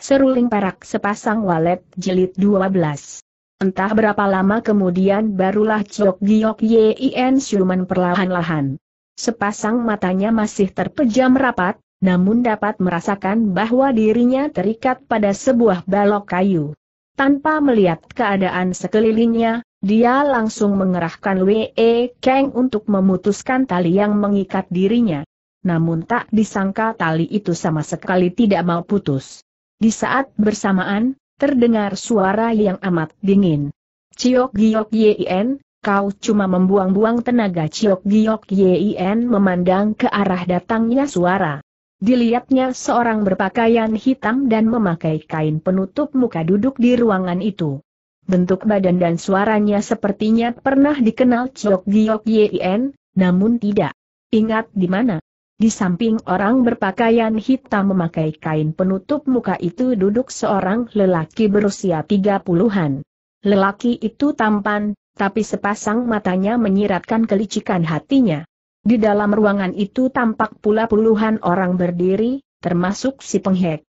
Seruling Perak Sepasang Walet Jilid 12. Entah berapa lama kemudian barulah Chok Giok Yien Shuman perlahan-lahan. Sepasang matanya masih terpejam rapat, namun dapat merasakan bahwa dirinya terikat pada sebuah balok kayu. Tanpa melihat keadaan sekelilingnya, dia langsung mengerahkan Wee Kang untuk memutuskan tali yang mengikat dirinya. Namun tak disangka tali itu sama sekali tidak mau putus. Di saat bersamaan, terdengar suara yang amat dingin. Ciok Giok Yin, kau cuma membuang-buang tenaga Ciok Giok Yin memandang ke arah datangnya suara. Dilihatnya seorang berpakaian hitam dan memakai kain penutup muka duduk di ruangan itu. Bentuk badan dan suaranya sepertinya pernah dikenal Ciok Giok Yin, namun tidak. Ingat di mana? Di samping orang berpakaian hitam memakai kain penutup muka itu duduk seorang lelaki berusia tiga puluhan. Lelaki itu tampan, tapi sepasang matanya menyiratkan kelicikan hatinya. Di dalam ruangan itu tampak pula puluhan orang berdiri, termasuk si penghek.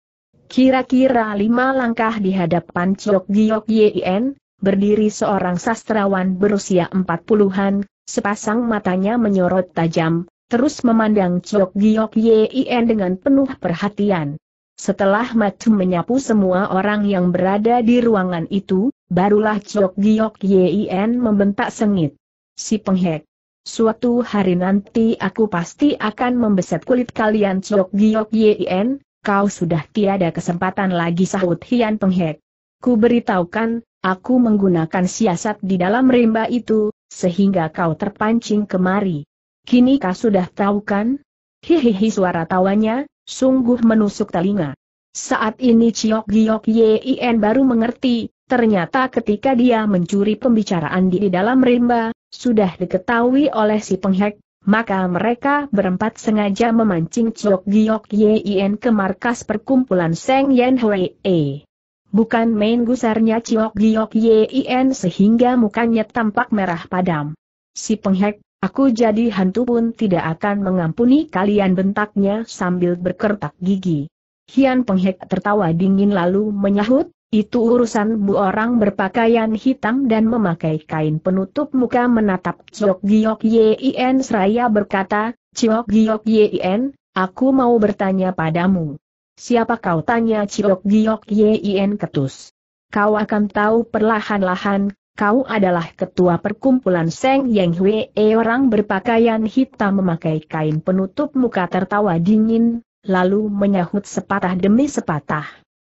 Kira-kira lima langkah di hadapan Chok Giok Yen, berdiri seorang sastrawan berusia empat puluhan, sepasang matanya menyorot tajam, terus memandang Chok Giok Yien dengan penuh perhatian. Setelah Matu menyapu semua orang yang berada di ruangan itu, barulah Chok Giok Yien membentak sengit. Si penghek. Suatu hari nanti aku pasti akan membeset kulit kalian Chok Giok Yien, kau sudah tiada kesempatan lagi sahut Hian penghek. Ku beritahukan, aku menggunakan siasat di dalam rimba itu, sehingga kau terpancing kemari. Kini kau sudah tahu kan? Hihihi suara tawanya, sungguh menusuk telinga. Saat ini Ciok Giok Yin baru mengerti, ternyata ketika dia mencuri pembicaraan di, dalam rimba, sudah diketahui oleh si penghek, maka mereka berempat sengaja memancing Ciok Giok Yin ke markas perkumpulan Seng Yen Hui E. Bukan main gusarnya Ciok Giok Yin sehingga mukanya tampak merah padam. Si penghek, Aku jadi hantu pun tidak akan mengampuni kalian bentaknya sambil berkertak gigi. Hian Penghek tertawa dingin lalu menyahut, itu urusan bu orang berpakaian hitam dan memakai kain penutup muka menatap Ciok Giok Yien. seraya berkata, Ciok Giok Yien, aku mau bertanya padamu. Siapa kau tanya Ciok Giok Yien ketus? Kau akan tahu perlahan-lahan, kau adalah ketua perkumpulan Seng Yang Hwee orang berpakaian hitam memakai kain penutup muka tertawa dingin, lalu menyahut sepatah demi sepatah.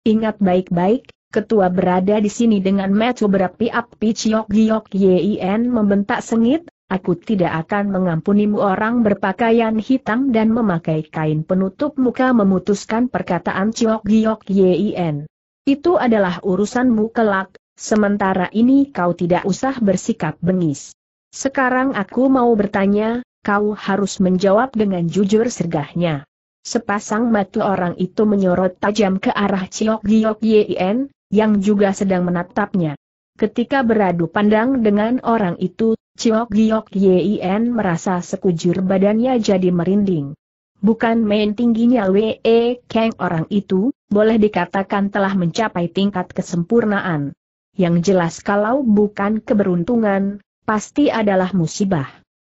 Ingat baik-baik, ketua berada di sini dengan metu berapi-api Ciok Giok Yin membentak sengit, aku tidak akan mengampunimu orang berpakaian hitam dan memakai kain penutup muka memutuskan perkataan Ciok Giok Yin. Itu adalah urusanmu kelak, Sementara ini kau tidak usah bersikap bengis. Sekarang aku mau bertanya, kau harus menjawab dengan jujur sergahnya. Sepasang mata orang itu menyorot tajam ke arah Ciok Giok Yien, yang juga sedang menatapnya. Ketika beradu pandang dengan orang itu, Ciok Giok Yien merasa sekujur badannya jadi merinding. Bukan main tingginya Wee Kang orang itu, boleh dikatakan telah mencapai tingkat kesempurnaan yang jelas kalau bukan keberuntungan, pasti adalah musibah.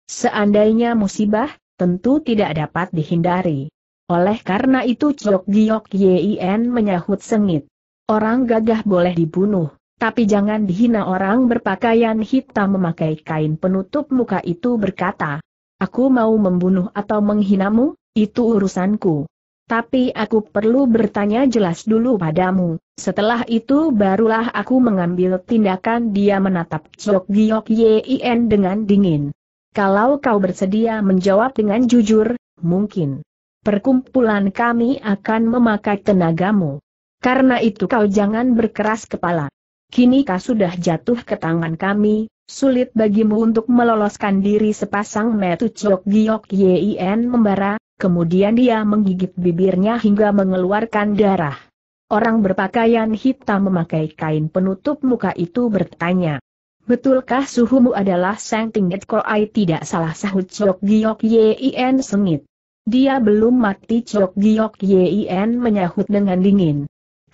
Seandainya musibah, tentu tidak dapat dihindari. Oleh karena itu Ciok Giok Yin menyahut sengit. Orang gagah boleh dibunuh, tapi jangan dihina orang berpakaian hitam memakai kain penutup muka itu berkata, Aku mau membunuh atau menghinamu, itu urusanku. Tapi aku perlu bertanya jelas dulu padamu, setelah itu barulah aku mengambil tindakan dia menatap Chok Giok Yien dengan dingin. Kalau kau bersedia menjawab dengan jujur, mungkin perkumpulan kami akan memakai tenagamu. Karena itu kau jangan berkeras kepala. Kini kau sudah jatuh ke tangan kami, sulit bagimu untuk meloloskan diri sepasang metu Chok Giok Yien membara, Kemudian dia menggigit bibirnya hingga mengeluarkan darah. Orang berpakaian hitam memakai kain penutup muka itu bertanya. Betulkah suhumu adalah Sang Tingget Koai tidak salah sahut Chok Giyok Yin sengit. Dia belum mati Chok Giyok Yin menyahut dengan dingin.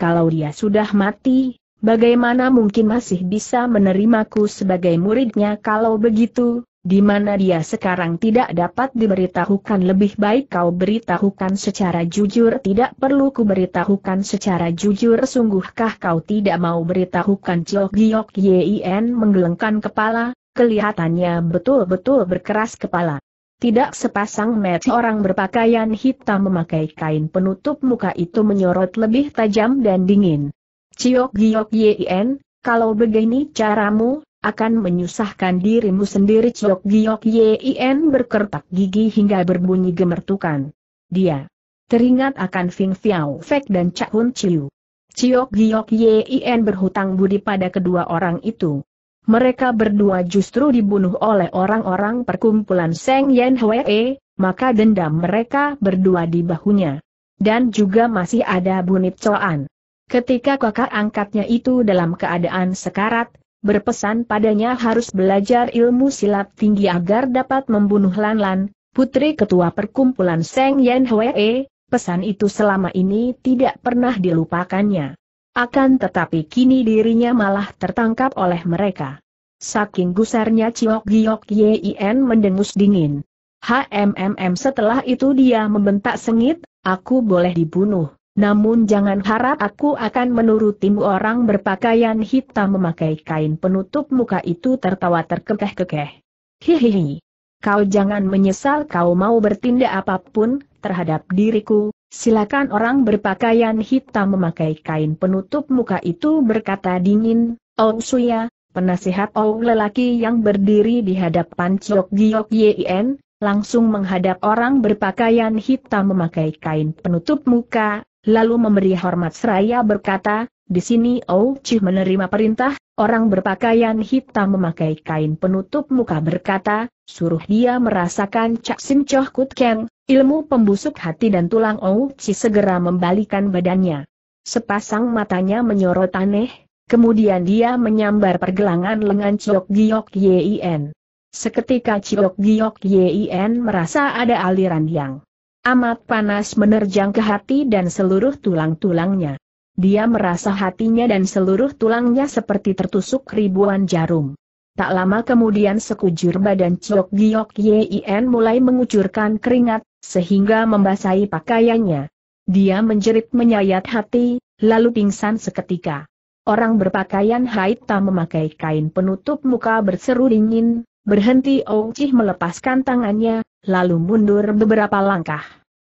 Kalau dia sudah mati, bagaimana mungkin masih bisa menerimaku sebagai muridnya kalau begitu? di mana dia sekarang tidak dapat diberitahukan lebih baik kau beritahukan secara jujur tidak perlu ku beritahukan secara jujur sungguhkah kau tidak mau beritahukan Cio Giok Yien menggelengkan kepala, kelihatannya betul-betul berkeras kepala. Tidak sepasang mata orang berpakaian hitam memakai kain penutup muka itu menyorot lebih tajam dan dingin. Cio Giok Yien, kalau begini caramu, akan menyusahkan dirimu sendiri Chok Giok Yien berkertak gigi hingga berbunyi gemertukan. Dia teringat akan Fing Fiao Fek dan Cak Hun Chiu. Chiok Giok Yien berhutang budi pada kedua orang itu. Mereka berdua justru dibunuh oleh orang-orang perkumpulan Seng Yen Hwee, maka dendam mereka berdua di bahunya. Dan juga masih ada bunit coan. Ketika kakak angkatnya itu dalam keadaan sekarat, berpesan padanya harus belajar ilmu silat tinggi agar dapat membunuh Lan Lan, putri ketua perkumpulan Seng Yen Hwee, pesan itu selama ini tidak pernah dilupakannya. Akan tetapi kini dirinya malah tertangkap oleh mereka. Saking gusarnya Ciok Giok Yin mendengus dingin. HMMM setelah itu dia membentak sengit, aku boleh dibunuh. Namun jangan harap aku akan menurutimu orang berpakaian hitam memakai kain penutup muka itu tertawa terkekeh-kekeh. Hihihi. Kau jangan menyesal kau mau bertindak apapun terhadap diriku, silakan orang berpakaian hitam memakai kain penutup muka itu berkata dingin, Ong oh, Suya, penasihat Ong oh, lelaki yang berdiri di hadapan Chok Giok Yien langsung menghadap orang berpakaian hitam memakai kain penutup muka, lalu memberi hormat seraya berkata, di sini Ou oh Chi menerima perintah, orang berpakaian hitam memakai kain penutup muka berkata, suruh dia merasakan Cak Sim Choh Kut Keng, ilmu pembusuk hati dan tulang Ou oh Chi segera membalikan badannya. Sepasang matanya menyorot aneh, kemudian dia menyambar pergelangan lengan Chok Giok Yien. Seketika Chok Giok Yien merasa ada aliran yang Amat panas menerjang ke hati dan seluruh tulang-tulangnya. Dia merasa hatinya dan seluruh tulangnya seperti tertusuk ribuan jarum. Tak lama kemudian sekujur badan Ciok Giok Yien mulai mengucurkan keringat, sehingga membasahi pakaiannya. Dia menjerit menyayat hati, lalu pingsan seketika. Orang berpakaian haid tak memakai kain penutup muka berseru dingin, berhenti Ong melepaskan tangannya, lalu mundur beberapa langkah.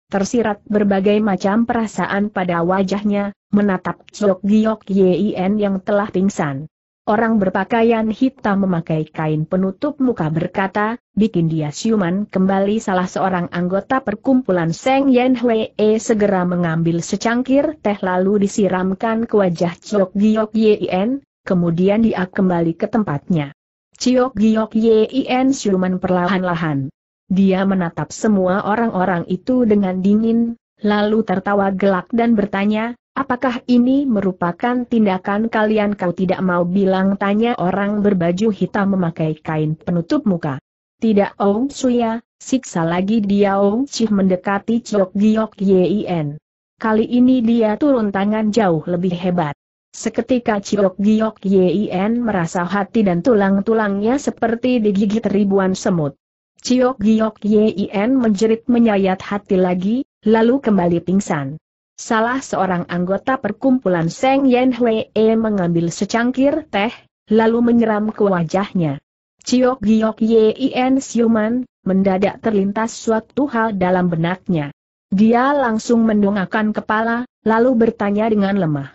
Tersirat berbagai macam perasaan pada wajahnya, menatap Chok Giok Yin yang telah pingsan. Orang berpakaian hitam memakai kain penutup muka berkata, bikin dia siuman kembali salah seorang anggota perkumpulan Seng Yen Hwee segera mengambil secangkir teh lalu disiramkan ke wajah Chok Giok Yin, kemudian dia kembali ke tempatnya. Ciok Giok Yin siuman perlahan-lahan. Dia menatap semua orang-orang itu dengan dingin, lalu tertawa gelak dan bertanya, apakah ini merupakan tindakan kalian kau tidak mau bilang tanya orang berbaju hitam memakai kain penutup muka. Tidak Ong Suya, siksa lagi dia Ong Sih mendekati Chok Giok Yin. Kali ini dia turun tangan jauh lebih hebat. Seketika Chok Giok Yin merasa hati dan tulang-tulangnya seperti digigit ribuan semut. Ciok Giok Yin menjerit menyayat hati lagi, lalu kembali pingsan. Salah seorang anggota perkumpulan Seng Yen Hwee mengambil secangkir teh, lalu menyeram ke wajahnya. Ciok Giok Yin siuman, mendadak terlintas suatu hal dalam benaknya. Dia langsung mendongakkan kepala, lalu bertanya dengan lemah.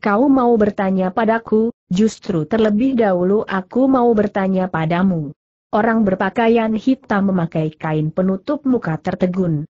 Kau mau bertanya padaku, justru terlebih dahulu aku mau bertanya padamu orang berpakaian hitam memakai kain penutup muka tertegun.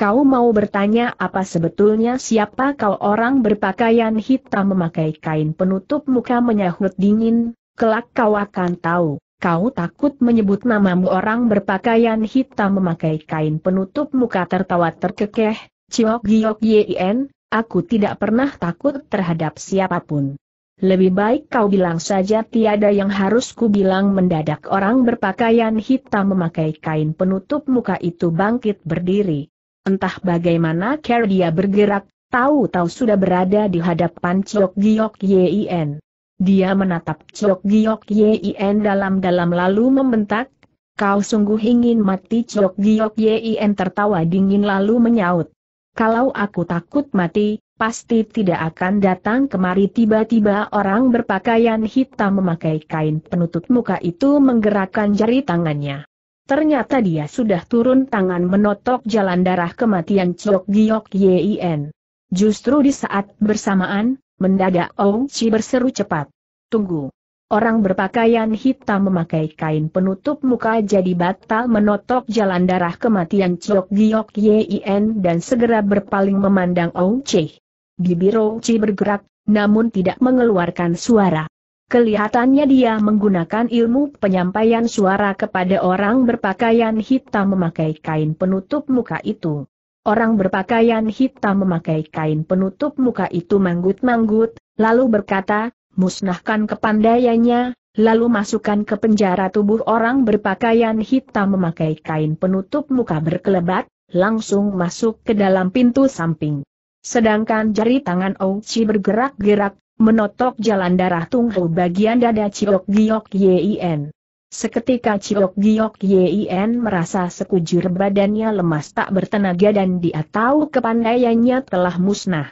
Kau mau bertanya apa sebetulnya siapa kau orang berpakaian hitam memakai kain penutup muka menyahut dingin, kelak kau akan tahu. Kau takut menyebut namamu orang berpakaian hitam memakai kain penutup muka tertawa terkekeh, Ciok Giok Yin, aku tidak pernah takut terhadap siapapun. Lebih baik kau bilang saja tiada yang harus ku bilang mendadak orang berpakaian hitam memakai kain penutup muka itu bangkit berdiri. Entah bagaimana care dia bergerak, tahu-tahu sudah berada di hadapan Chok Giok Yien Dia menatap Chok Giok Yien dalam-dalam lalu membentak, Kau sungguh ingin mati Chok Giok Yien tertawa dingin lalu menyaut. Kalau aku takut mati, pasti tidak akan datang kemari tiba-tiba orang berpakaian hitam memakai kain penutup muka itu menggerakkan jari tangannya. Ternyata dia sudah turun tangan menotok jalan darah kematian Chok Giok Yin. Justru di saat bersamaan, mendadak Ong Chi berseru cepat. Tunggu. Orang berpakaian hitam memakai kain penutup muka jadi batal menotok jalan darah kematian Chok Giok Yin dan segera berpaling memandang Ong Chi. Gibiro Chi bergerak, namun tidak mengeluarkan suara. Kelihatannya dia menggunakan ilmu penyampaian suara kepada orang berpakaian hitam memakai kain penutup muka itu. Orang berpakaian hitam memakai kain penutup muka itu manggut-manggut, lalu berkata, musnahkan kepandaiannya, lalu masukkan ke penjara tubuh orang berpakaian hitam memakai kain penutup muka berkelebat, langsung masuk ke dalam pintu samping. Sedangkan jari tangan Ouchi bergerak-gerak, menotok jalan darah tunggu bagian dada Ciok Giok Yin. Seketika Ciok Giok Yin merasa sekujur badannya lemas tak bertenaga dan dia tahu kepandaiannya telah musnah.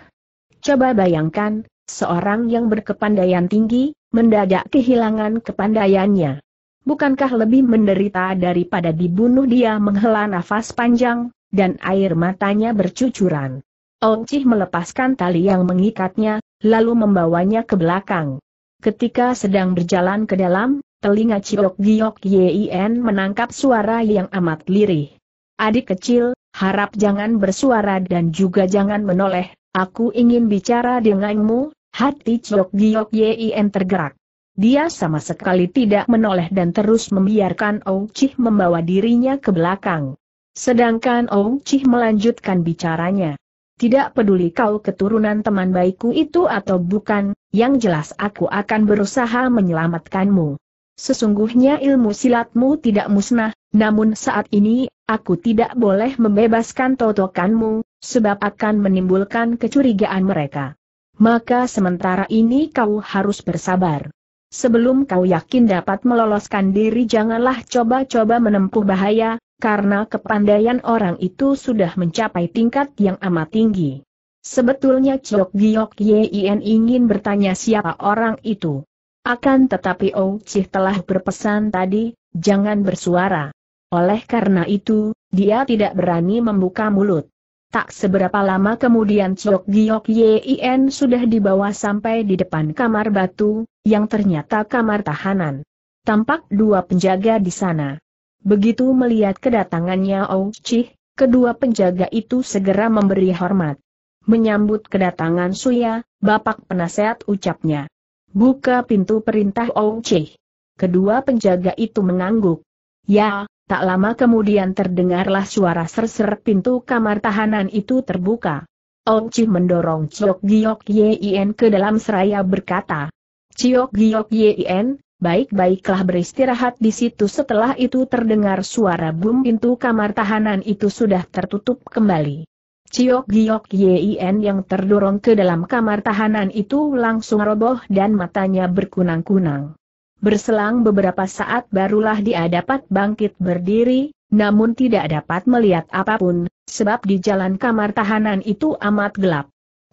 Coba bayangkan, seorang yang berkepandaian tinggi, mendadak kehilangan kepandaiannya. Bukankah lebih menderita daripada dibunuh dia menghela nafas panjang, dan air matanya bercucuran. Oncih melepaskan tali yang mengikatnya, lalu membawanya ke belakang. Ketika sedang berjalan ke dalam, telinga Ciok Giok Yien menangkap suara yang amat lirih. Adik kecil, harap jangan bersuara dan juga jangan menoleh, aku ingin bicara denganmu, hati Ciok Giok Yien tergerak. Dia sama sekali tidak menoleh dan terus membiarkan Ong Chih membawa dirinya ke belakang. Sedangkan Ong Chih melanjutkan bicaranya. Tidak peduli kau keturunan teman baikku itu atau bukan, yang jelas aku akan berusaha menyelamatkanmu. Sesungguhnya ilmu silatmu tidak musnah, namun saat ini, aku tidak boleh membebaskan totokanmu, sebab akan menimbulkan kecurigaan mereka. Maka sementara ini kau harus bersabar. Sebelum kau yakin dapat meloloskan diri janganlah coba-coba menempuh bahaya, karena kepandaian orang itu sudah mencapai tingkat yang amat tinggi. Sebetulnya Chok Giok Yin ingin bertanya siapa orang itu. Akan tetapi Oh Chih telah berpesan tadi, jangan bersuara. Oleh karena itu, dia tidak berani membuka mulut. Tak seberapa lama kemudian Chok Giok Yin sudah dibawa sampai di depan kamar batu, yang ternyata kamar tahanan. Tampak dua penjaga di sana. Begitu melihat kedatangannya Ou Chih, kedua penjaga itu segera memberi hormat. Menyambut kedatangan Suya, Bapak penasehat ucapnya. Buka pintu perintah Ou Chih. Kedua penjaga itu mengangguk. Ya, tak lama kemudian terdengarlah suara serser pintu kamar tahanan itu terbuka. Ou Chih mendorong Chiok Giok Yin ke dalam seraya berkata. Chiok Giok Yin, baik-baiklah beristirahat di situ setelah itu terdengar suara bum pintu kamar tahanan itu sudah tertutup kembali. Ciok Giok Yin yang terdorong ke dalam kamar tahanan itu langsung roboh dan matanya berkunang-kunang. Berselang beberapa saat barulah dia dapat bangkit berdiri, namun tidak dapat melihat apapun, sebab di jalan kamar tahanan itu amat gelap.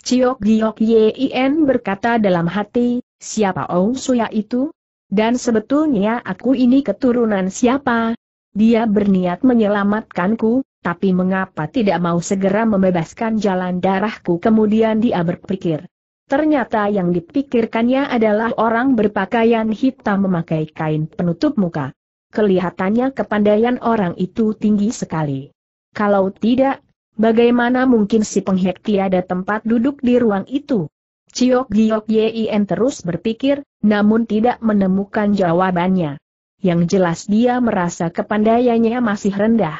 Ciok Giok Yin berkata dalam hati, siapa Ong Suya itu? Dan sebetulnya aku ini keturunan siapa? Dia berniat menyelamatkanku, tapi mengapa tidak mau segera membebaskan jalan darahku kemudian dia berpikir. Ternyata yang dipikirkannya adalah orang berpakaian hitam memakai kain penutup muka. Kelihatannya kepandaian orang itu tinggi sekali. Kalau tidak, bagaimana mungkin si penghek tiada tempat duduk di ruang itu? Ciok Giok Yin terus berpikir, namun tidak menemukan jawabannya. Yang jelas dia merasa kepandaiannya masih rendah.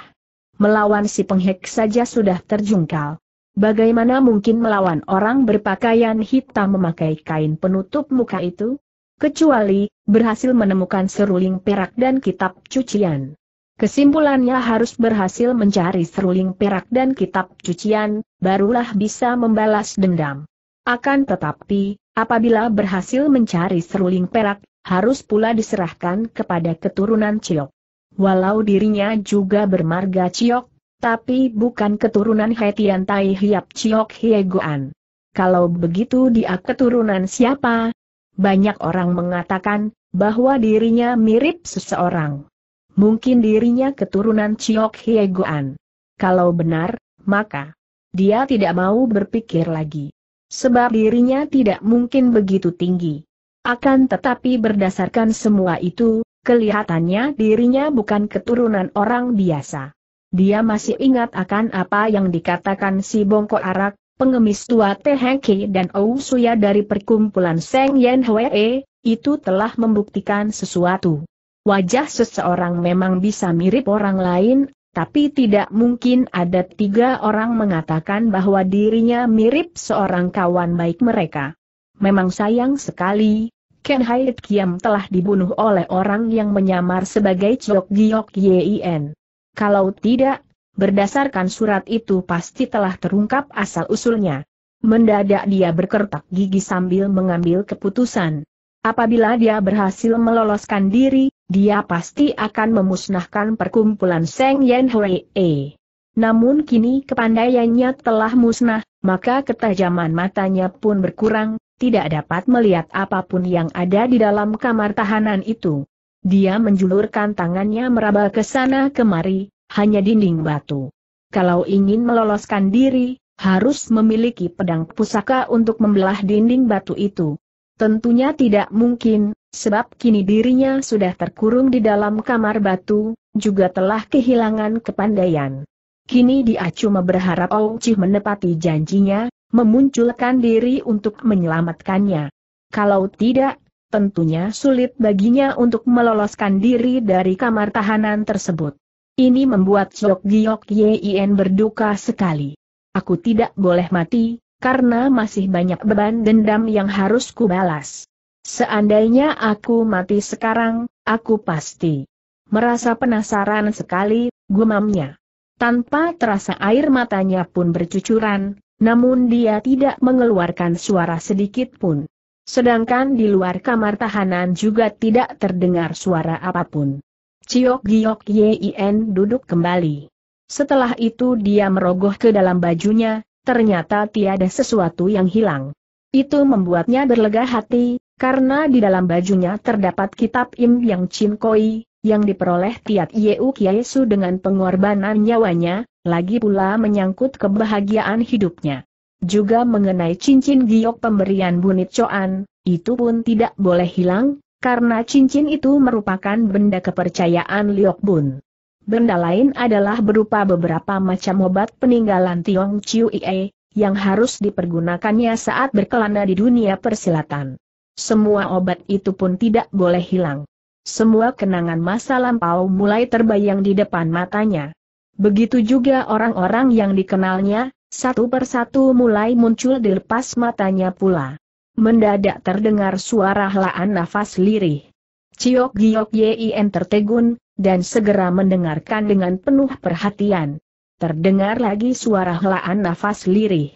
Melawan si penghek saja sudah terjungkal. Bagaimana mungkin melawan orang berpakaian hitam memakai kain penutup muka itu? Kecuali, berhasil menemukan seruling perak dan kitab cucian. Kesimpulannya harus berhasil mencari seruling perak dan kitab cucian, barulah bisa membalas dendam. Akan tetapi, apabila berhasil mencari seruling perak, harus pula diserahkan kepada keturunan Ciok. Walau dirinya juga bermarga Ciok, tapi bukan keturunan Hetian Tai Hiap Ciok Hiegoan. Kalau begitu dia keturunan siapa? Banyak orang mengatakan bahwa dirinya mirip seseorang. Mungkin dirinya keturunan Ciok Hiegoan. Kalau benar, maka dia tidak mau berpikir lagi. Sebab dirinya tidak mungkin begitu tinggi. Akan tetapi berdasarkan semua itu, kelihatannya dirinya bukan keturunan orang biasa. Dia masih ingat akan apa yang dikatakan si Bongko arak, pengemis tua Teh Teheki dan Ou Suya dari perkumpulan Seng Yen Hwee, itu telah membuktikan sesuatu. Wajah seseorang memang bisa mirip orang lain, tapi tidak mungkin ada tiga orang mengatakan bahwa dirinya mirip seorang kawan baik mereka. Memang sayang sekali, Ken Hayat Kiam telah dibunuh oleh orang yang menyamar sebagai Chok Giok Yien. Kalau tidak, berdasarkan surat itu pasti telah terungkap asal-usulnya. Mendadak dia berkertak gigi sambil mengambil keputusan. Apabila dia berhasil meloloskan diri, dia pasti akan memusnahkan perkumpulan Seng Yen Hui E. Namun kini kepandaiannya telah musnah, maka ketajaman matanya pun berkurang, tidak dapat melihat apapun yang ada di dalam kamar tahanan itu. Dia menjulurkan tangannya meraba ke sana kemari, hanya dinding batu. Kalau ingin meloloskan diri, harus memiliki pedang pusaka untuk membelah dinding batu itu. Tentunya tidak mungkin, sebab kini dirinya sudah terkurung di dalam kamar batu, juga telah kehilangan kepandaian. Kini dia cuma berharap Cih menepati janjinya, memunculkan diri untuk menyelamatkannya. Kalau tidak, tentunya sulit baginya untuk meloloskan diri dari kamar tahanan tersebut. Ini membuat Jok Giok Yien berduka sekali. Aku tidak boleh mati, karena masih banyak beban dendam yang harus kubalas. Seandainya aku mati sekarang, aku pasti merasa penasaran sekali, gumamnya. Tanpa terasa air matanya pun bercucuran, namun dia tidak mengeluarkan suara sedikit pun. Sedangkan di luar kamar tahanan juga tidak terdengar suara apapun. Ciok Giok Yin duduk kembali. Setelah itu dia merogoh ke dalam bajunya, ternyata tiada sesuatu yang hilang. Itu membuatnya berlega hati, karena di dalam bajunya terdapat kitab Im Yang Chin Koi, yang diperoleh Tiat Yeu Kiesu dengan pengorbanan nyawanya, lagi pula menyangkut kebahagiaan hidupnya. Juga mengenai cincin giok pemberian Bunit Choan, itu pun tidak boleh hilang, karena cincin itu merupakan benda kepercayaan Liok Bun. Benda lain adalah berupa beberapa macam obat peninggalan Tiong Chiu Ie, yang harus dipergunakannya saat berkelana di dunia persilatan. Semua obat itu pun tidak boleh hilang. Semua kenangan masa lampau mulai terbayang di depan matanya. Begitu juga orang-orang yang dikenalnya, satu persatu mulai muncul di lepas matanya pula. Mendadak terdengar suara helaan nafas lirih. Ciok giok yin tertegun, dan segera mendengarkan dengan penuh perhatian. Terdengar lagi suara helaan nafas lirih.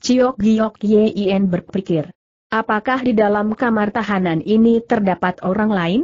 Ciok Giok Yien berpikir, apakah di dalam kamar tahanan ini terdapat orang lain?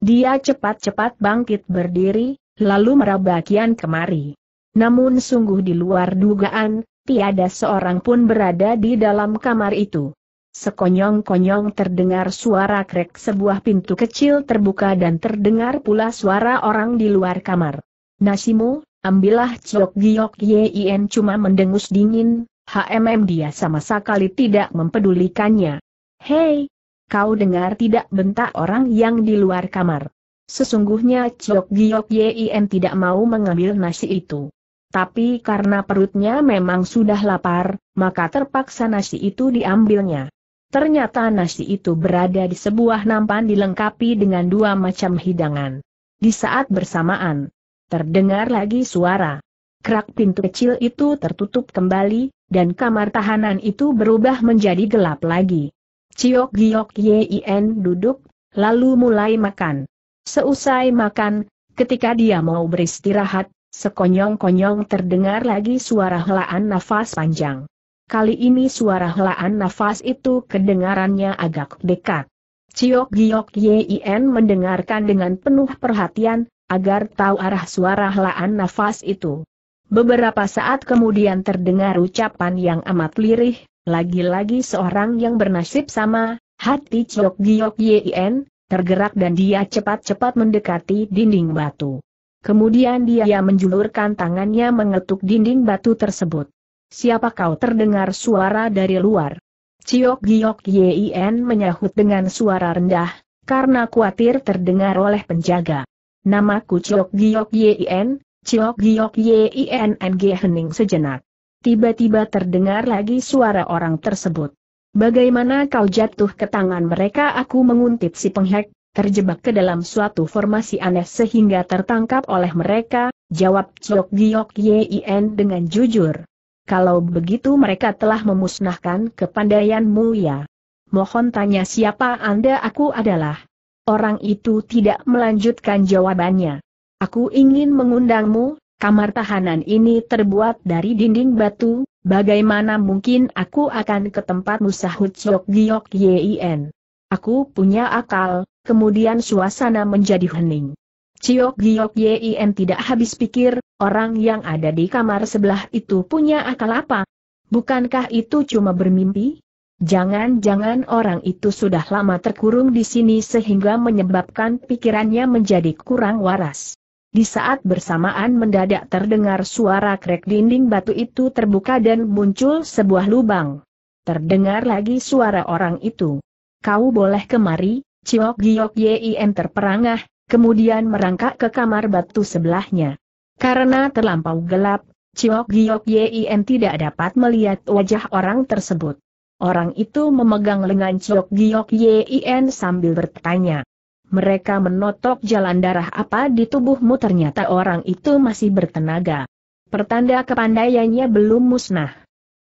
Dia cepat-cepat bangkit berdiri, lalu meraba kian kemari. Namun sungguh di luar dugaan, tiada seorang pun berada di dalam kamar itu. Sekonyong-konyong terdengar suara krek sebuah pintu kecil terbuka dan terdengar pula suara orang di luar kamar. Nasimu, ambillah Ciok Giok Yien cuma mendengus dingin, HMM dia sama sekali tidak mempedulikannya. Hei, kau dengar tidak bentak orang yang di luar kamar. Sesungguhnya Ciok Giok Yien tidak mau mengambil nasi itu. Tapi karena perutnya memang sudah lapar, maka terpaksa nasi itu diambilnya. Ternyata nasi itu berada di sebuah nampan dilengkapi dengan dua macam hidangan. Di saat bersamaan, terdengar lagi suara. Kerak pintu kecil itu tertutup kembali, dan kamar tahanan itu berubah menjadi gelap lagi. Ciok Giok Yin duduk, lalu mulai makan. Seusai makan, ketika dia mau beristirahat, sekonyong-konyong terdengar lagi suara helaan nafas panjang. Kali ini suara helaan nafas itu kedengarannya agak dekat. Ciok Giok Yien mendengarkan dengan penuh perhatian, agar tahu arah suara helaan nafas itu. Beberapa saat kemudian terdengar ucapan yang amat lirih, lagi-lagi seorang yang bernasib sama, hati Ciok Giok Yien tergerak dan dia cepat-cepat mendekati dinding batu. Kemudian dia menjulurkan tangannya mengetuk dinding batu tersebut. Siapa kau terdengar suara dari luar? Ciok Giok Yin menyahut dengan suara rendah, karena khawatir terdengar oleh penjaga. Namaku Ciok Giok Yin, Ciok Giok Yin NG hening sejenak. Tiba-tiba terdengar lagi suara orang tersebut. Bagaimana kau jatuh ke tangan mereka aku menguntit si penghek, terjebak ke dalam suatu formasi aneh sehingga tertangkap oleh mereka, jawab Ciok Giok Yin dengan jujur. Kalau begitu mereka telah memusnahkan kepandaianmu ya. Mohon tanya siapa Anda aku adalah. Orang itu tidak melanjutkan jawabannya. Aku ingin mengundangmu, kamar tahanan ini terbuat dari dinding batu, bagaimana mungkin aku akan ke tempat musahut Sok Giok Yin. Aku punya akal, kemudian suasana menjadi hening. Ciok Giok Yin tidak habis pikir, Orang yang ada di kamar sebelah itu punya akal apa? Bukankah itu cuma bermimpi? Jangan-jangan orang itu sudah lama terkurung di sini sehingga menyebabkan pikirannya menjadi kurang waras. Di saat bersamaan mendadak terdengar suara krek dinding batu itu terbuka dan muncul sebuah lubang. Terdengar lagi suara orang itu. Kau boleh kemari, Ciok Giok Yim terperangah, kemudian merangkak ke kamar batu sebelahnya. Karena terlampau gelap, Chiok Giok Yin tidak dapat melihat wajah orang tersebut. Orang itu memegang lengan Chiok Giok Yin sambil bertanya. Mereka menotok jalan darah apa di tubuhmu ternyata orang itu masih bertenaga. Pertanda kepandaiannya belum musnah.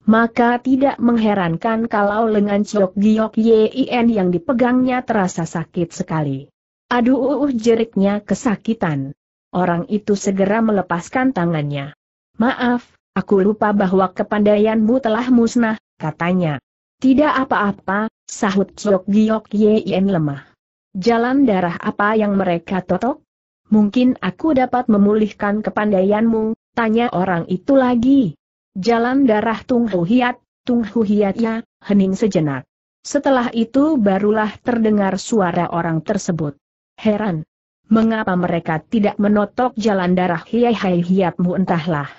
Maka tidak mengherankan kalau lengan Chiok Giok Yin yang dipegangnya terasa sakit sekali. Aduh uh, uh, jeriknya kesakitan orang itu segera melepaskan tangannya. Maaf, aku lupa bahwa kepandaianmu telah musnah, katanya. Tidak apa-apa, sahut Jok Giok Yen lemah. Jalan darah apa yang mereka totok? Mungkin aku dapat memulihkan kepandaianmu, tanya orang itu lagi. Jalan darah Tung Hu Hiat, Tung Hu Hiat ya, hening sejenak. Setelah itu barulah terdengar suara orang tersebut. Heran, mengapa mereka tidak menotok jalan darah hiai hiai hiapmu entahlah.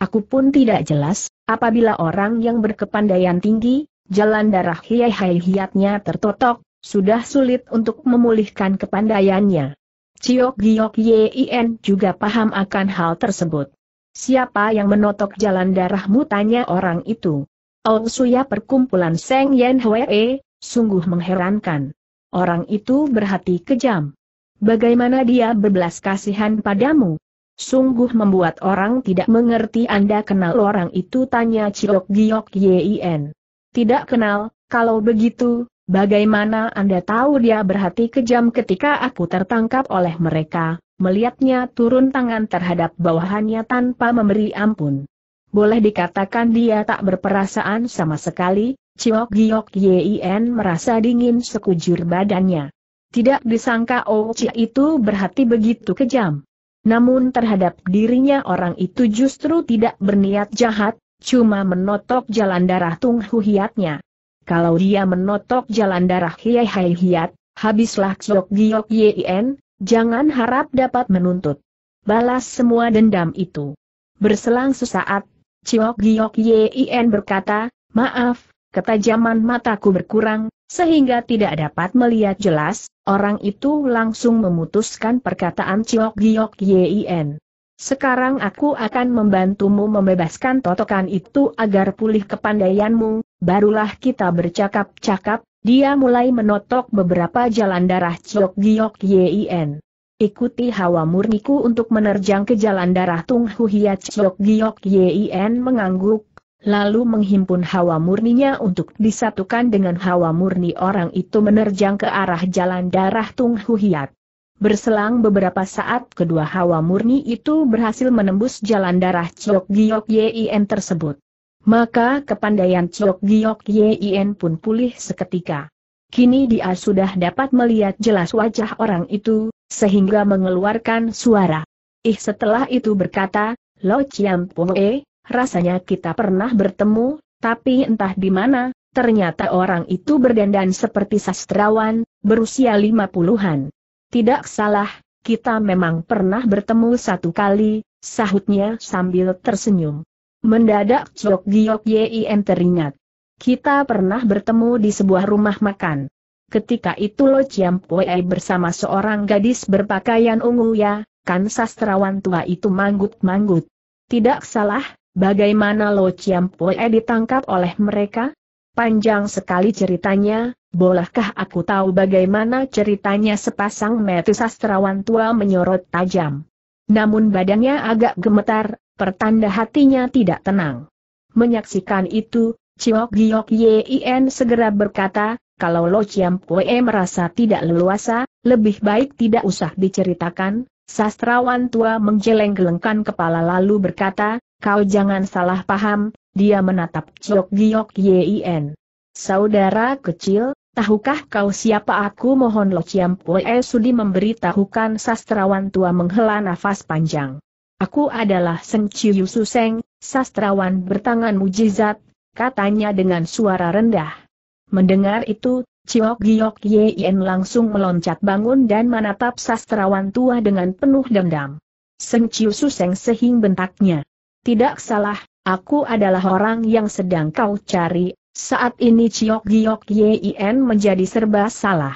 Aku pun tidak jelas, apabila orang yang berkepandaian tinggi, jalan darah hiai hiai hiatnya tertotok, sudah sulit untuk memulihkan kepandaiannya. Ciok Giok Yin juga paham akan hal tersebut. Siapa yang menotok jalan darahmu tanya orang itu. Oh Suya perkumpulan Seng Yen Hwee, sungguh mengherankan. Orang itu berhati kejam. Bagaimana dia berbelas kasihan padamu? Sungguh membuat orang tidak mengerti Anda kenal orang itu tanya Ciok Giok Yien. Tidak kenal, kalau begitu, bagaimana Anda tahu dia berhati kejam ketika aku tertangkap oleh mereka, melihatnya turun tangan terhadap bawahannya tanpa memberi ampun. Boleh dikatakan dia tak berperasaan sama sekali, Ciok Giok Yien merasa dingin sekujur badannya. Tidak disangka Ouchi oh, itu berhati begitu kejam. Namun terhadap dirinya orang itu justru tidak berniat jahat, cuma menotok jalan darah Tung Hu Hiatnya. Kalau dia menotok jalan darah Hiai Hai Hiat, habislah Chok Giok Yien, jangan harap dapat menuntut. Balas semua dendam itu. Berselang sesaat, Chok Giok Yien berkata, Maaf, Ketajaman mataku berkurang, sehingga tidak dapat melihat jelas, orang itu langsung memutuskan perkataan Ciok Giok Yin. Sekarang aku akan membantumu membebaskan totokan itu agar pulih kepandaianmu, barulah kita bercakap-cakap, dia mulai menotok beberapa jalan darah Ciok Giok Yin. Ikuti hawa murniku untuk menerjang ke jalan darah Tung Hu Hiat Ciok Giok Yin mengangguk, lalu menghimpun hawa murninya untuk disatukan dengan hawa murni orang itu menerjang ke arah jalan darah Tung Huhiat. Berselang beberapa saat kedua hawa murni itu berhasil menembus jalan darah chok Giok yien tersebut. Maka kepandaian chok Giok yien pun pulih seketika. Kini dia sudah dapat melihat jelas wajah orang itu, sehingga mengeluarkan suara. Ih setelah itu berkata, Lo Chiam Poe, E, rasanya kita pernah bertemu, tapi entah di mana, ternyata orang itu berdandan seperti sastrawan, berusia lima puluhan. Tidak salah, kita memang pernah bertemu satu kali, sahutnya sambil tersenyum. Mendadak Cok Giok Yien teringat. Kita pernah bertemu di sebuah rumah makan. Ketika itu Lo Chiam Pue bersama seorang gadis berpakaian ungu ya, kan sastrawan tua itu manggut-manggut. Tidak salah, Bagaimana Lo Chiampoe ditangkap oleh mereka? Panjang sekali ceritanya, bolehkah aku tahu bagaimana ceritanya sepasang metu sastrawan tua menyorot tajam. Namun badannya agak gemetar, pertanda hatinya tidak tenang. Menyaksikan itu, Chiok Giok Yien segera berkata, kalau Lo Chiam Pue merasa tidak leluasa, lebih baik tidak usah diceritakan. Sastrawan tua menggeleng-gelengkan kepala lalu berkata, Kau jangan salah paham, dia menatap Chok Giok Yien. Saudara kecil, tahukah kau siapa aku mohon Lo Chiam Pue Sudi memberitahukan sastrawan tua menghela nafas panjang. Aku adalah Seng Chiu Suseng, sastrawan bertangan mujizat, katanya dengan suara rendah. Mendengar itu, Ciok Giok Yien langsung meloncat bangun dan menatap sastrawan tua dengan penuh dendam. Seng Chiu Suseng sehing bentaknya. Tidak salah, aku adalah orang yang sedang kau cari, saat ini Ciok Giok Yin menjadi serba salah.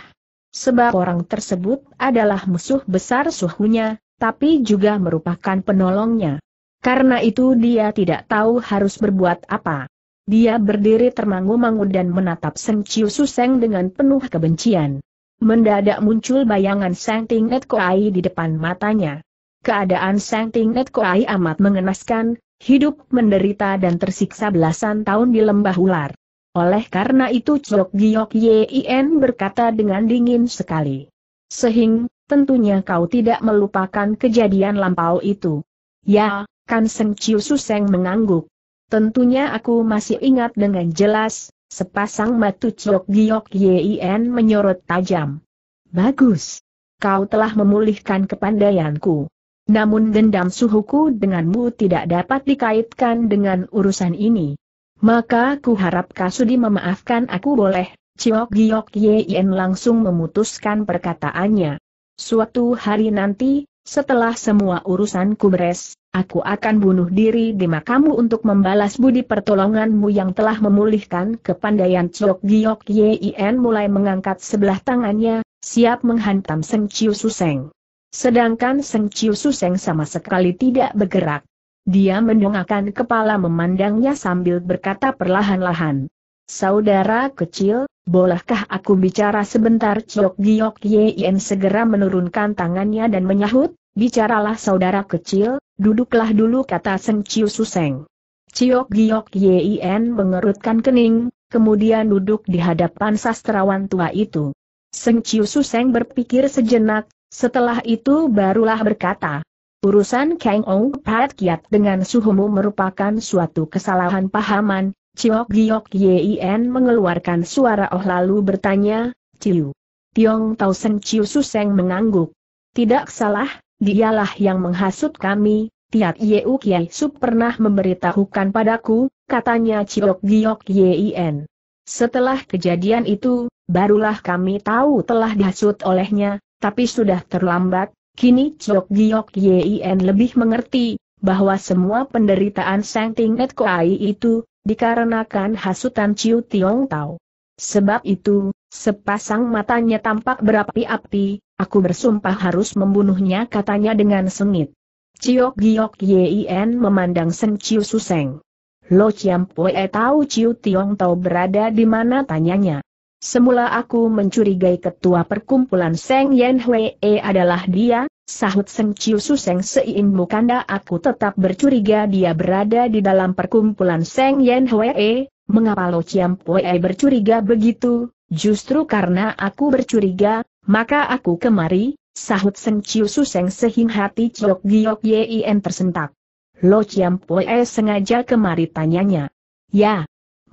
Sebab orang tersebut adalah musuh besar suhunya, tapi juga merupakan penolongnya. Karena itu dia tidak tahu harus berbuat apa. Dia berdiri termangu-mangu dan menatap Seng Chiu Suseng dengan penuh kebencian. Mendadak muncul bayangan Seng Net Koai di depan matanya. Keadaan Sang Ting Net Koai amat mengenaskan, hidup menderita dan tersiksa belasan tahun di lembah ular. Oleh karena itu Chok Giok Yin berkata dengan dingin sekali. Sehing, tentunya kau tidak melupakan kejadian lampau itu. Ya, Kan Seng Chiu Suseng mengangguk. Tentunya aku masih ingat dengan jelas, sepasang mata Chok Giok Yin menyorot tajam. Bagus. Kau telah memulihkan kepandaianku. Namun dendam suhuku denganmu tidak dapat dikaitkan dengan urusan ini. Maka ku harap Kasudi memaafkan aku boleh, Ciok Giok Yen langsung memutuskan perkataannya. Suatu hari nanti, setelah semua urusanku beres, aku akan bunuh diri di makammu untuk membalas budi pertolonganmu yang telah memulihkan kepandaian Ciok Giok Yen mulai mengangkat sebelah tangannya, siap menghantam Seng Chiu Suseng. Sedangkan Seng Chiu Suseng sama sekali tidak bergerak. Dia mendongakkan kepala memandangnya sambil berkata perlahan-lahan. Saudara kecil, bolehkah aku bicara sebentar? Chok Giok Yen segera menurunkan tangannya dan menyahut, bicaralah saudara kecil, duduklah dulu kata Seng Chiu Suseng. Chiok Giok Yen mengerutkan kening, kemudian duduk di hadapan sastrawan tua itu. Seng Chiu Suseng berpikir sejenak, setelah itu barulah berkata, urusan Kang Ong Pat Kiat dengan Suhumu merupakan suatu kesalahan pahaman, Ciok Giok Yin mengeluarkan suara oh lalu bertanya, Ciu. Tiong Tau Sen Ciu Suseng mengangguk. Tidak salah, dialah yang menghasut kami, Tiat Yeu Kiai Sup pernah memberitahukan padaku, katanya Ciok Giok Yin. Setelah kejadian itu, barulah kami tahu telah dihasut olehnya, tapi sudah terlambat, kini Chok Giok Yin lebih mengerti, bahwa semua penderitaan Sang Net Kuai itu, dikarenakan hasutan Ciu Tiong Tao. Sebab itu, sepasang matanya tampak berapi-api, aku bersumpah harus membunuhnya katanya dengan sengit. Cio Giok Yin memandang Seng Ciu Suseng. Lo Chiam Pue tahu Ciu Tiong Tao berada di mana tanyanya. Semula aku mencurigai ketua perkumpulan Seng Yen Hwee adalah dia, sahut Seng Chiu Su Seng Sein Mukanda aku tetap bercuriga dia berada di dalam perkumpulan Seng Yen Hwee, mengapa Lo Chiam Pue bercuriga begitu, justru karena aku bercuriga, maka aku kemari, sahut Seng Chiu Su Seng sehing hati Chok Giok Yin tersentak. Lo Chiam Pue sengaja kemari tanyanya. Ya,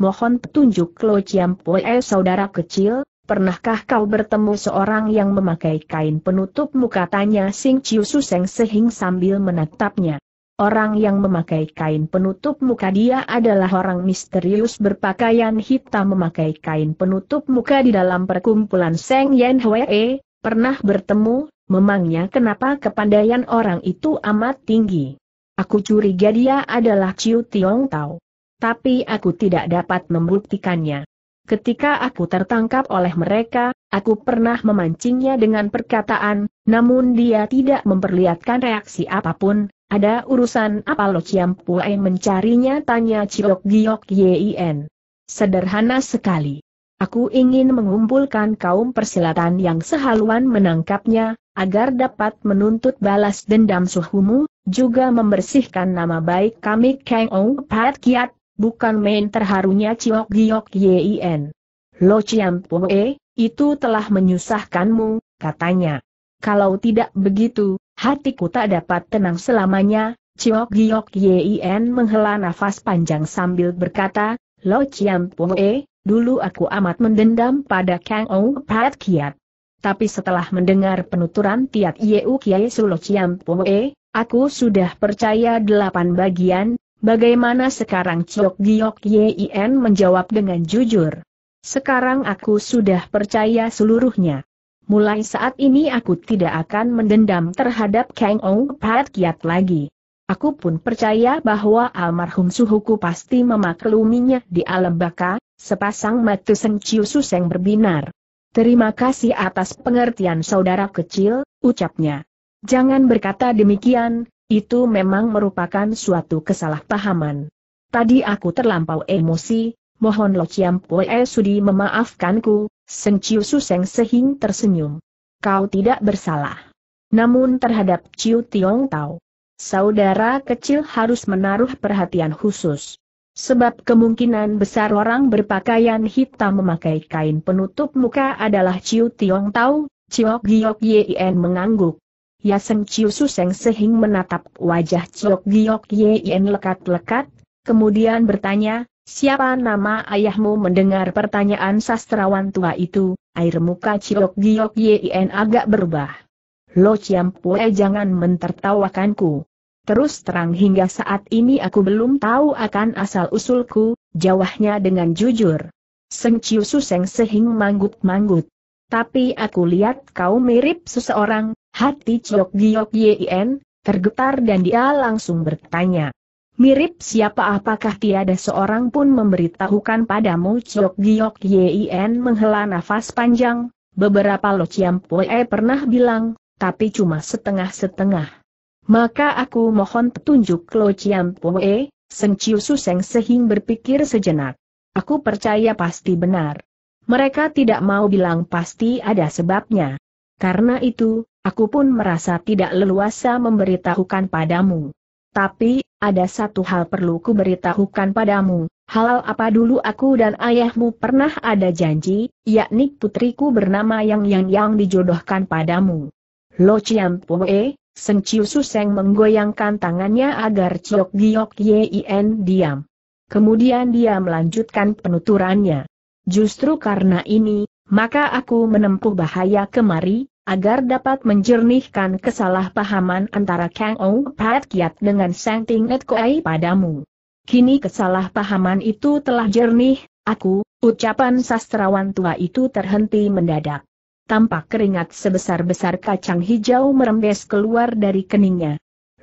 mohon petunjuk Lo Chiam Poe saudara kecil, pernahkah kau bertemu seorang yang memakai kain penutup muka tanya Sing Chiu Suseng Sehing sambil menatapnya. Orang yang memakai kain penutup muka dia adalah orang misterius berpakaian hitam memakai kain penutup muka di dalam perkumpulan Seng Yen Hwee, pernah bertemu, memangnya kenapa kepandaian orang itu amat tinggi. Aku curiga dia adalah Ciu Tiong Tao tapi aku tidak dapat membuktikannya. Ketika aku tertangkap oleh mereka, aku pernah memancingnya dengan perkataan, namun dia tidak memperlihatkan reaksi apapun. Ada urusan apa lo Ciam Pue mencarinya tanya Ciok Giok Yin. Sederhana sekali. Aku ingin mengumpulkan kaum persilatan yang sehaluan menangkapnya, agar dapat menuntut balas dendam suhumu, juga membersihkan nama baik kami Kang Ong Pat Kiat, bukan main terharunya Ciok Giok Yien. Lo Chiam E, itu telah menyusahkanmu, katanya. Kalau tidak begitu, hatiku tak dapat tenang selamanya, Ciok Giok Yien menghela nafas panjang sambil berkata, Lo Chiam E, dulu aku amat mendendam pada Kang Ong Pat Kiat. Tapi setelah mendengar penuturan Tiat Yeu Kiai Sulo Chiam aku sudah percaya delapan bagian, Bagaimana sekarang Chok Giok Yin menjawab dengan jujur? Sekarang aku sudah percaya seluruhnya. Mulai saat ini aku tidak akan mendendam terhadap Kang Ong Pat Kiat lagi. Aku pun percaya bahwa almarhum suhuku pasti memakluminya di alam baka, sepasang mata Seng Chiu Suseng berbinar. Terima kasih atas pengertian saudara kecil, ucapnya. Jangan berkata demikian, itu memang merupakan suatu kesalahpahaman. Tadi aku terlampau emosi, mohon Lo Chiam Pue Sudi memaafkanku, Seng Chiu Su Seng Sehing tersenyum. Kau tidak bersalah. Namun terhadap Ciu Tiong Tao, saudara kecil harus menaruh perhatian khusus. Sebab kemungkinan besar orang berpakaian hitam memakai kain penutup muka adalah Ciu Tiong Tao, ciok Giok Yien mengangguk. Ya Seng Chiu Suseng Sehing menatap wajah Chiok Giok Yen lekat-lekat, kemudian bertanya, siapa nama ayahmu mendengar pertanyaan sastrawan tua itu, air muka Chiok Giok Yen agak berubah. Lo Chiam Pue jangan mentertawakanku. Terus terang hingga saat ini aku belum tahu akan asal-usulku, jawahnya dengan jujur. Seng Chiu Suseng Sehing manggut-manggut. Tapi aku lihat kau mirip seseorang, Hati Chok Giok Yien, tergetar dan dia langsung bertanya. Mirip siapa apakah tiada seorang pun memberitahukan padamu Chok Giok Yien menghela nafas panjang, beberapa Lo Chiam Poe pernah bilang, tapi cuma setengah-setengah. Maka aku mohon petunjuk Lo Chiam Poe, Sen Chiu Suseng Sehing berpikir sejenak. Aku percaya pasti benar. Mereka tidak mau bilang pasti ada sebabnya. Karena itu, Aku pun merasa tidak leluasa memberitahukan padamu. Tapi, ada satu hal perlu ku beritahukan padamu, halal apa dulu aku dan ayahmu pernah ada janji, yakni putriku bernama Yang Yang Yang dijodohkan padamu. Lo Chiam Pue, Seng Chiu Suseng menggoyangkan tangannya agar Chiok Giok Yin diam. Kemudian dia melanjutkan penuturannya. Justru karena ini, maka aku menempuh bahaya kemari, agar dapat menjernihkan kesalahpahaman antara Kang Ou Pat Kiat dengan Sang Ting Et Kuei padamu. Kini kesalahpahaman itu telah jernih, aku, ucapan sastrawan tua itu terhenti mendadak. Tampak keringat sebesar-besar kacang hijau merembes keluar dari keningnya.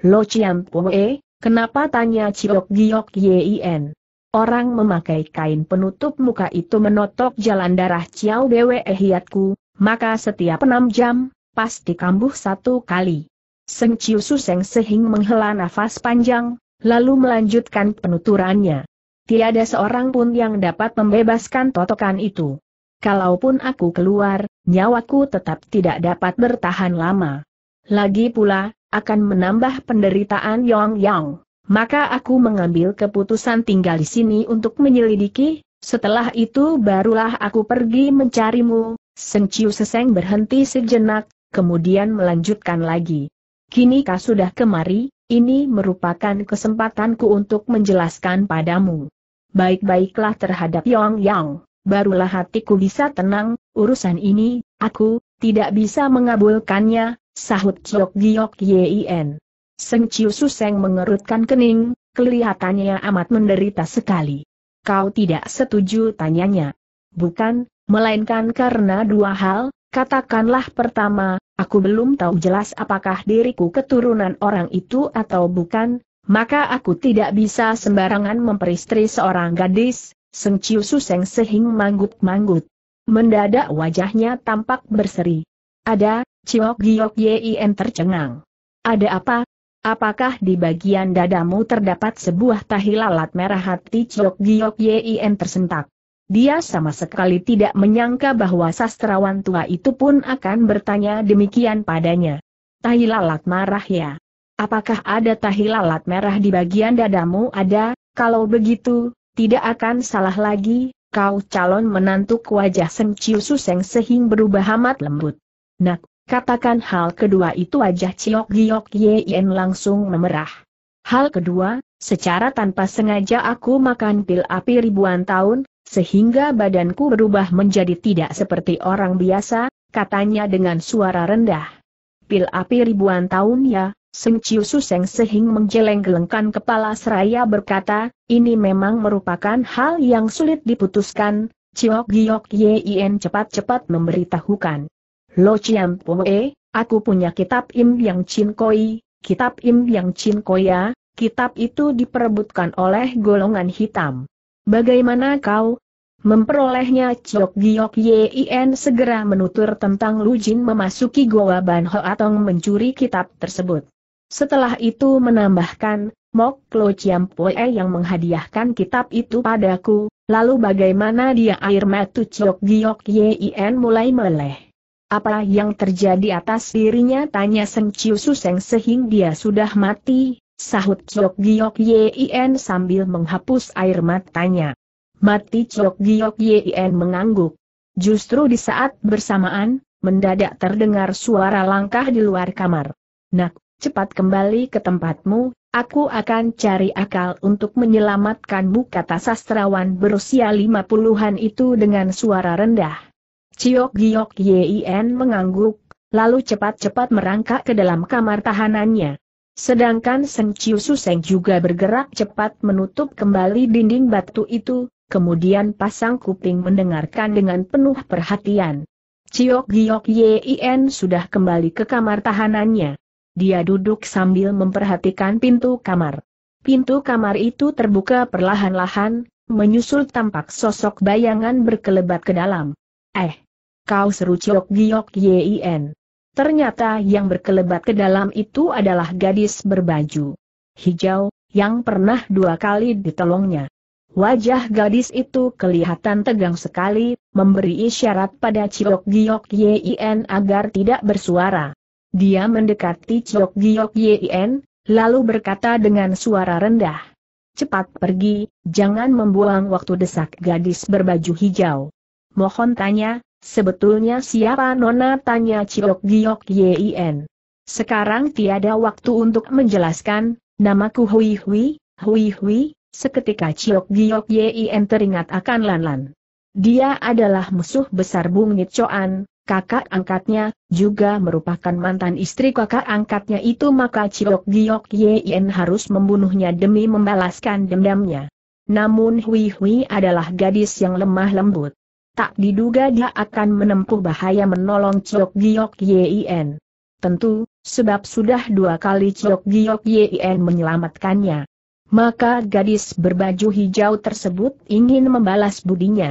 Lo Chiam Poe, kenapa tanya Ciok Giok Yien? Orang memakai kain penutup muka itu menotok jalan darah Ciao Bwe Hiatku, maka setiap enam jam, pasti kambuh satu kali. Seng Ciu Suseng Sehing menghela nafas panjang, lalu melanjutkan penuturannya. Tiada seorang pun yang dapat membebaskan totokan itu. Kalaupun aku keluar, nyawaku tetap tidak dapat bertahan lama. Lagi pula, akan menambah penderitaan Yong Yong. Maka aku mengambil keputusan tinggal di sini untuk menyelidiki, setelah itu barulah aku pergi mencarimu, Senciu Seseng berhenti sejenak, kemudian melanjutkan lagi. Kini kau sudah kemari, ini merupakan kesempatanku untuk menjelaskan padamu. Baik-baiklah terhadap Yong Yang, barulah hatiku bisa tenang, urusan ini, aku, tidak bisa mengabulkannya, sahut Chok Giok Yien. Seng Chiu Suseng mengerutkan kening, kelihatannya amat menderita sekali. Kau tidak setuju tanyanya. Bukan, Melainkan karena dua hal, katakanlah pertama, aku belum tahu jelas apakah diriku keturunan orang itu atau bukan, maka aku tidak bisa sembarangan memperistri seorang gadis, Seng Ciu Suseng Sehing manggut-manggut. Mendadak wajahnya tampak berseri. Ada, Ciok Giok Yien tercengang. Ada apa? Apakah di bagian dadamu terdapat sebuah tahi lalat merah hati Ciok Giok Yien tersentak? Dia sama sekali tidak menyangka bahwa sastrawan tua itu pun akan bertanya demikian padanya. Tahi lalat marah ya. Apakah ada tahi lalat merah di bagian dadamu ada? Kalau begitu, tidak akan salah lagi, kau calon menantu wajah Semciu Suseng sehing berubah amat lembut. Nak, katakan hal kedua itu wajah Ciok Giok Yen langsung memerah. Hal kedua, secara tanpa sengaja aku makan pil api ribuan tahun, sehingga badanku berubah menjadi tidak seperti orang biasa, katanya dengan suara rendah. Pil api ribuan tahun ya, Seng Chiu Suseng Sehing menjeleng-gelengkan kepala seraya berkata, ini memang merupakan hal yang sulit diputuskan, Ciok Giok Yin cepat-cepat memberitahukan. Lo Chiam Poe, aku punya kitab Im Yang Chin Koi, kitab Im Yang Chin ya, kitab itu diperebutkan oleh golongan hitam. Bagaimana kau memperolehnya? Chok Giok Yin segera menutur tentang Lu Jin memasuki Goa Ban Ho Atong mencuri kitab tersebut. Setelah itu menambahkan, Mok Lo Chiam Poe yang menghadiahkan kitab itu padaku, lalu bagaimana dia air matu Chok Giok Yin mulai meleleh. Apa yang terjadi atas dirinya tanya Seng Chiu Suseng sehingga dia sudah mati, Sahut Chok Giok Yin sambil menghapus air matanya. Mati Chok Giok Yin mengangguk. Justru di saat bersamaan, mendadak terdengar suara langkah di luar kamar. Nak, cepat kembali ke tempatmu, aku akan cari akal untuk menyelamatkanmu kata sastrawan berusia lima puluhan itu dengan suara rendah. Chok Giok Yin mengangguk, lalu cepat-cepat merangkak ke dalam kamar tahanannya. Sedangkan Seng Chiu Suseng juga bergerak cepat menutup kembali dinding batu itu, kemudian pasang kuping mendengarkan dengan penuh perhatian. Ciok Giok Yin sudah kembali ke kamar tahanannya. Dia duduk sambil memperhatikan pintu kamar. Pintu kamar itu terbuka perlahan-lahan, menyusul tampak sosok bayangan berkelebat ke dalam. Eh! Kau seru Ciok Giok Yin. Ternyata yang berkelebat ke dalam itu adalah gadis berbaju hijau, yang pernah dua kali ditolongnya. Wajah gadis itu kelihatan tegang sekali, memberi isyarat pada Ciok Giok Yien agar tidak bersuara. Dia mendekati Ciok Giok Yien, lalu berkata dengan suara rendah. Cepat pergi, jangan membuang waktu desak gadis berbaju hijau. Mohon tanya, Sebetulnya siapa Nona tanya Ciok Giok Yien. Sekarang tiada waktu untuk menjelaskan, namaku Hui Hui, Hui Hui, seketika Ciok Giok Yien teringat akan Lan Lan. Dia adalah musuh besar Bung Nicoan, kakak angkatnya, juga merupakan mantan istri kakak angkatnya itu maka Ciok Giok Yien harus membunuhnya demi membalaskan dendamnya. Namun Hui Hui adalah gadis yang lemah lembut tak diduga dia akan menempuh bahaya menolong Chok Giok Yien. Tentu, sebab sudah dua kali Chok Giok Yien menyelamatkannya. Maka gadis berbaju hijau tersebut ingin membalas budinya.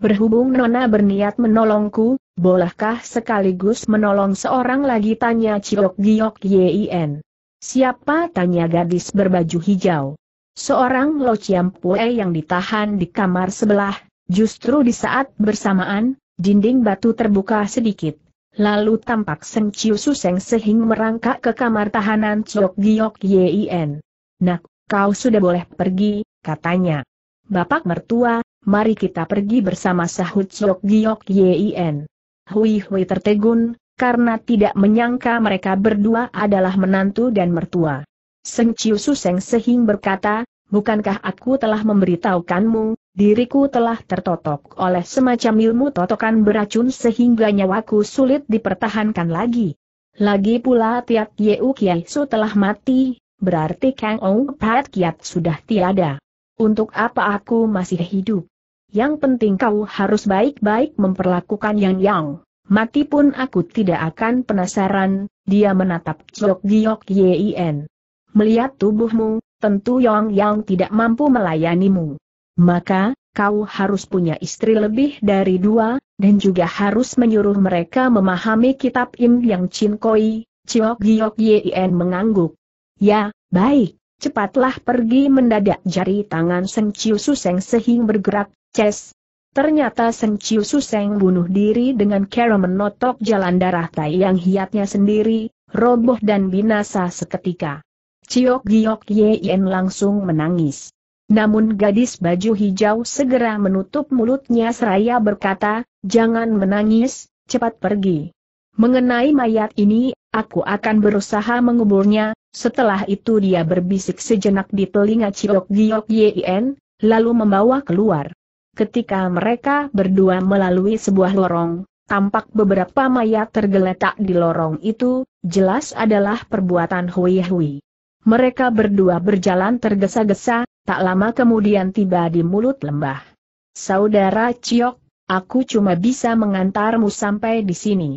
Berhubung Nona berniat menolongku, bolehkah sekaligus menolong seorang lagi tanya Chok Giok Yien. Siapa tanya gadis berbaju hijau? Seorang Lo yang ditahan di kamar sebelah, Justru di saat bersamaan, dinding batu terbuka sedikit. Lalu tampak Seng Chiu Seng Sehing merangkak ke kamar tahanan Chok Giok Yien. Nak, kau sudah boleh pergi, katanya. Bapak mertua, mari kita pergi bersama sahut Chok Giok Yien. Hui Hui tertegun, karena tidak menyangka mereka berdua adalah menantu dan mertua. Seng Chiu Seng Sehing berkata, bukankah aku telah memberitahukanmu, diriku telah tertotok oleh semacam ilmu totokan beracun sehingga nyawaku sulit dipertahankan lagi. Lagi pula tiap Yeu Su telah mati, berarti Kang Ong Pat Kiat sudah tiada. Untuk apa aku masih hidup? Yang penting kau harus baik-baik memperlakukan Yang Yang. Mati pun aku tidak akan penasaran, dia menatap Jok Giok Yien. Melihat tubuhmu, tentu Yong Yang tidak mampu melayanimu. Maka, kau harus punya istri lebih dari dua, dan juga harus menyuruh mereka memahami kitab Im Yang Chin Koi, Chiok Giok Yien mengangguk. Ya, baik, cepatlah pergi mendadak jari tangan Seng Chiu Suseng sehing bergerak, ces. Ternyata Seng Chiu Suseng bunuh diri dengan cara menotok jalan darah tai yang hiatnya sendiri, roboh dan binasa seketika. Ciok Giok Yen langsung menangis. Namun gadis baju hijau segera menutup mulutnya seraya berkata, jangan menangis, cepat pergi. Mengenai mayat ini, aku akan berusaha menguburnya, setelah itu dia berbisik sejenak di telinga Ciok Giok Yen, lalu membawa keluar. Ketika mereka berdua melalui sebuah lorong, tampak beberapa mayat tergeletak di lorong itu, jelas adalah perbuatan Hui Hui. Mereka berdua berjalan tergesa-gesa, tak lama kemudian tiba di mulut lembah. Saudara Ciok, aku cuma bisa mengantarmu sampai di sini.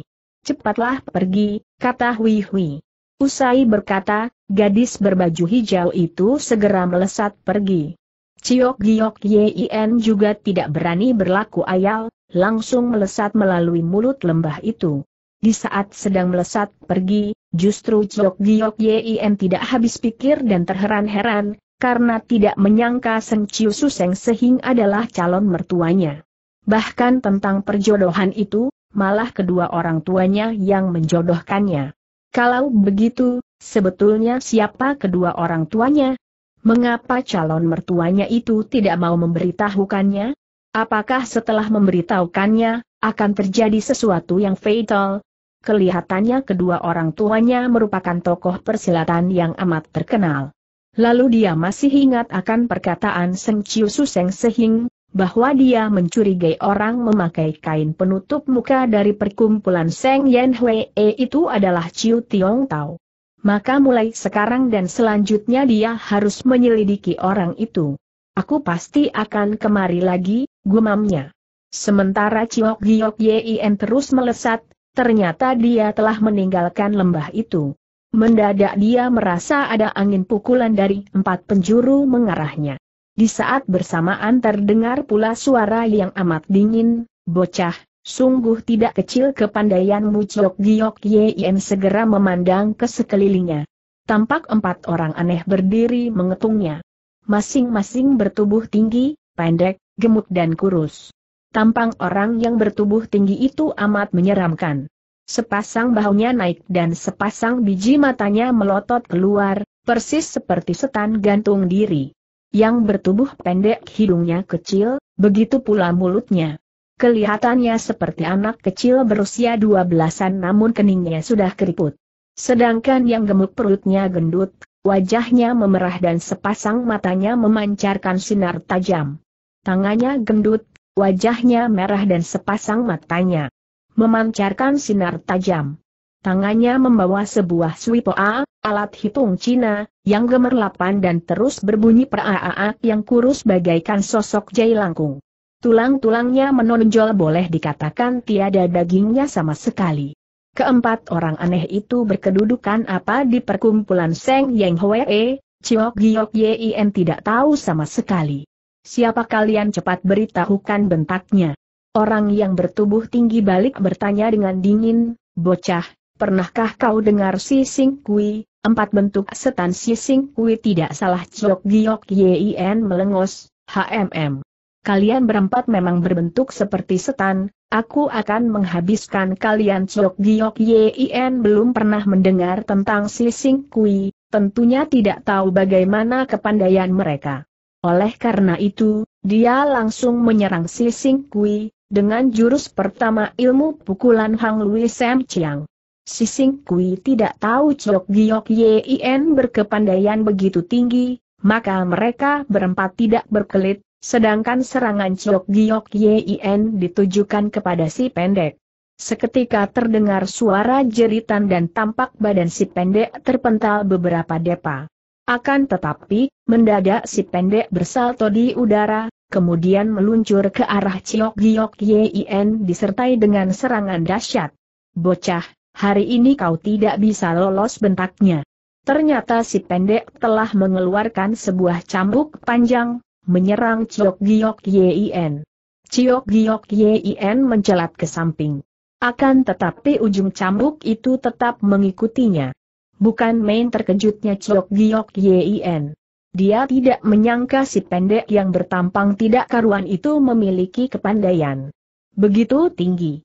Cepatlah pergi, kata Hui Hui. Usai berkata, gadis berbaju hijau itu segera melesat pergi. Ciok Giok Yin juga tidak berani berlaku ayal, langsung melesat melalui mulut lembah itu. Di saat sedang melesat pergi, Justru Chok Giok Yim tidak habis pikir dan terheran-heran, karena tidak menyangka Seng Chiu Seng Sehing adalah calon mertuanya. Bahkan tentang perjodohan itu, malah kedua orang tuanya yang menjodohkannya. Kalau begitu, sebetulnya siapa kedua orang tuanya? Mengapa calon mertuanya itu tidak mau memberitahukannya? Apakah setelah memberitahukannya, akan terjadi sesuatu yang fatal, Kelihatannya kedua orang tuanya merupakan tokoh persilatan yang amat terkenal. Lalu dia masih ingat akan perkataan Seng Chiu Suseng Sehing, bahwa dia mencurigai orang memakai kain penutup muka dari perkumpulan Seng Yen Hwee itu adalah Chiu Tiong Tao. Maka mulai sekarang dan selanjutnya dia harus menyelidiki orang itu. Aku pasti akan kemari lagi, gumamnya. Sementara Chiok Giok Yin terus melesat, Ternyata dia telah meninggalkan lembah itu. Mendadak dia merasa ada angin pukulan dari empat penjuru mengarahnya. Di saat bersamaan terdengar pula suara yang amat dingin, bocah, sungguh tidak kecil kepandaianmu Chok Giok Yen segera memandang ke sekelilingnya. Tampak empat orang aneh berdiri mengetungnya. Masing-masing bertubuh tinggi, pendek, gemuk dan kurus. Tampang orang yang bertubuh tinggi itu amat menyeramkan. Sepasang bahunya naik dan sepasang biji matanya melotot keluar, persis seperti setan gantung diri. Yang bertubuh pendek hidungnya kecil, begitu pula mulutnya. Kelihatannya seperti anak kecil berusia dua belasan namun keningnya sudah keriput. Sedangkan yang gemuk perutnya gendut, wajahnya memerah dan sepasang matanya memancarkan sinar tajam. Tangannya gendut, Wajahnya merah dan sepasang matanya memancarkan sinar tajam. Tangannya membawa sebuah swipoa, alat hitung Cina, yang gemerlapan dan terus berbunyi peraaa yang kurus bagaikan sosok jai langkung. Tulang-tulangnya menonjol boleh dikatakan tiada dagingnya sama sekali. Keempat orang aneh itu berkedudukan apa di perkumpulan Seng Yang Hwee, Chiok Giok Yin tidak tahu sama sekali. Siapa kalian cepat beritahukan bentaknya. Orang yang bertubuh tinggi balik bertanya dengan dingin, bocah, pernahkah kau dengar si Sing Kui, empat bentuk setan si Sing Kui tidak salah Ciok Giok yien melengos, HMM. Kalian berempat memang berbentuk seperti setan, aku akan menghabiskan kalian Ciok Giok yien belum pernah mendengar tentang si Sing Kui, tentunya tidak tahu bagaimana kepandaian mereka. Oleh karena itu, dia langsung menyerang Si Sing Kui, dengan jurus pertama ilmu pukulan Hang Lui Sam Chiang. Si Sing Kui tidak tahu Chok Giok Yin berkepandaian begitu tinggi, maka mereka berempat tidak berkelit, sedangkan serangan Chok Giok Yin ditujukan kepada si pendek. Seketika terdengar suara jeritan dan tampak badan si pendek terpental beberapa depa. Akan tetapi, mendadak si pendek bersalto di udara, kemudian meluncur ke arah Ciok Giok Yien disertai dengan serangan dahsyat. Bocah, hari ini kau tidak bisa lolos bentaknya. Ternyata si pendek telah mengeluarkan sebuah cambuk panjang, menyerang Ciok Giok Yien. Ciok Giok Yien mencelat ke samping. Akan tetapi ujung cambuk itu tetap mengikutinya. Bukan main terkejutnya Chok Giok Yin. Dia tidak menyangka si pendek yang bertampang tidak karuan itu memiliki kepandaian. Begitu tinggi.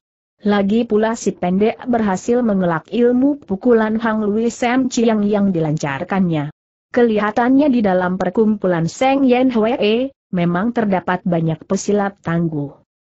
Lagi pula si pendek berhasil mengelak ilmu pukulan Hang Lui Sam Chiang yang dilancarkannya. Kelihatannya di dalam perkumpulan Seng Yen Hwee, memang terdapat banyak pesilat tangguh.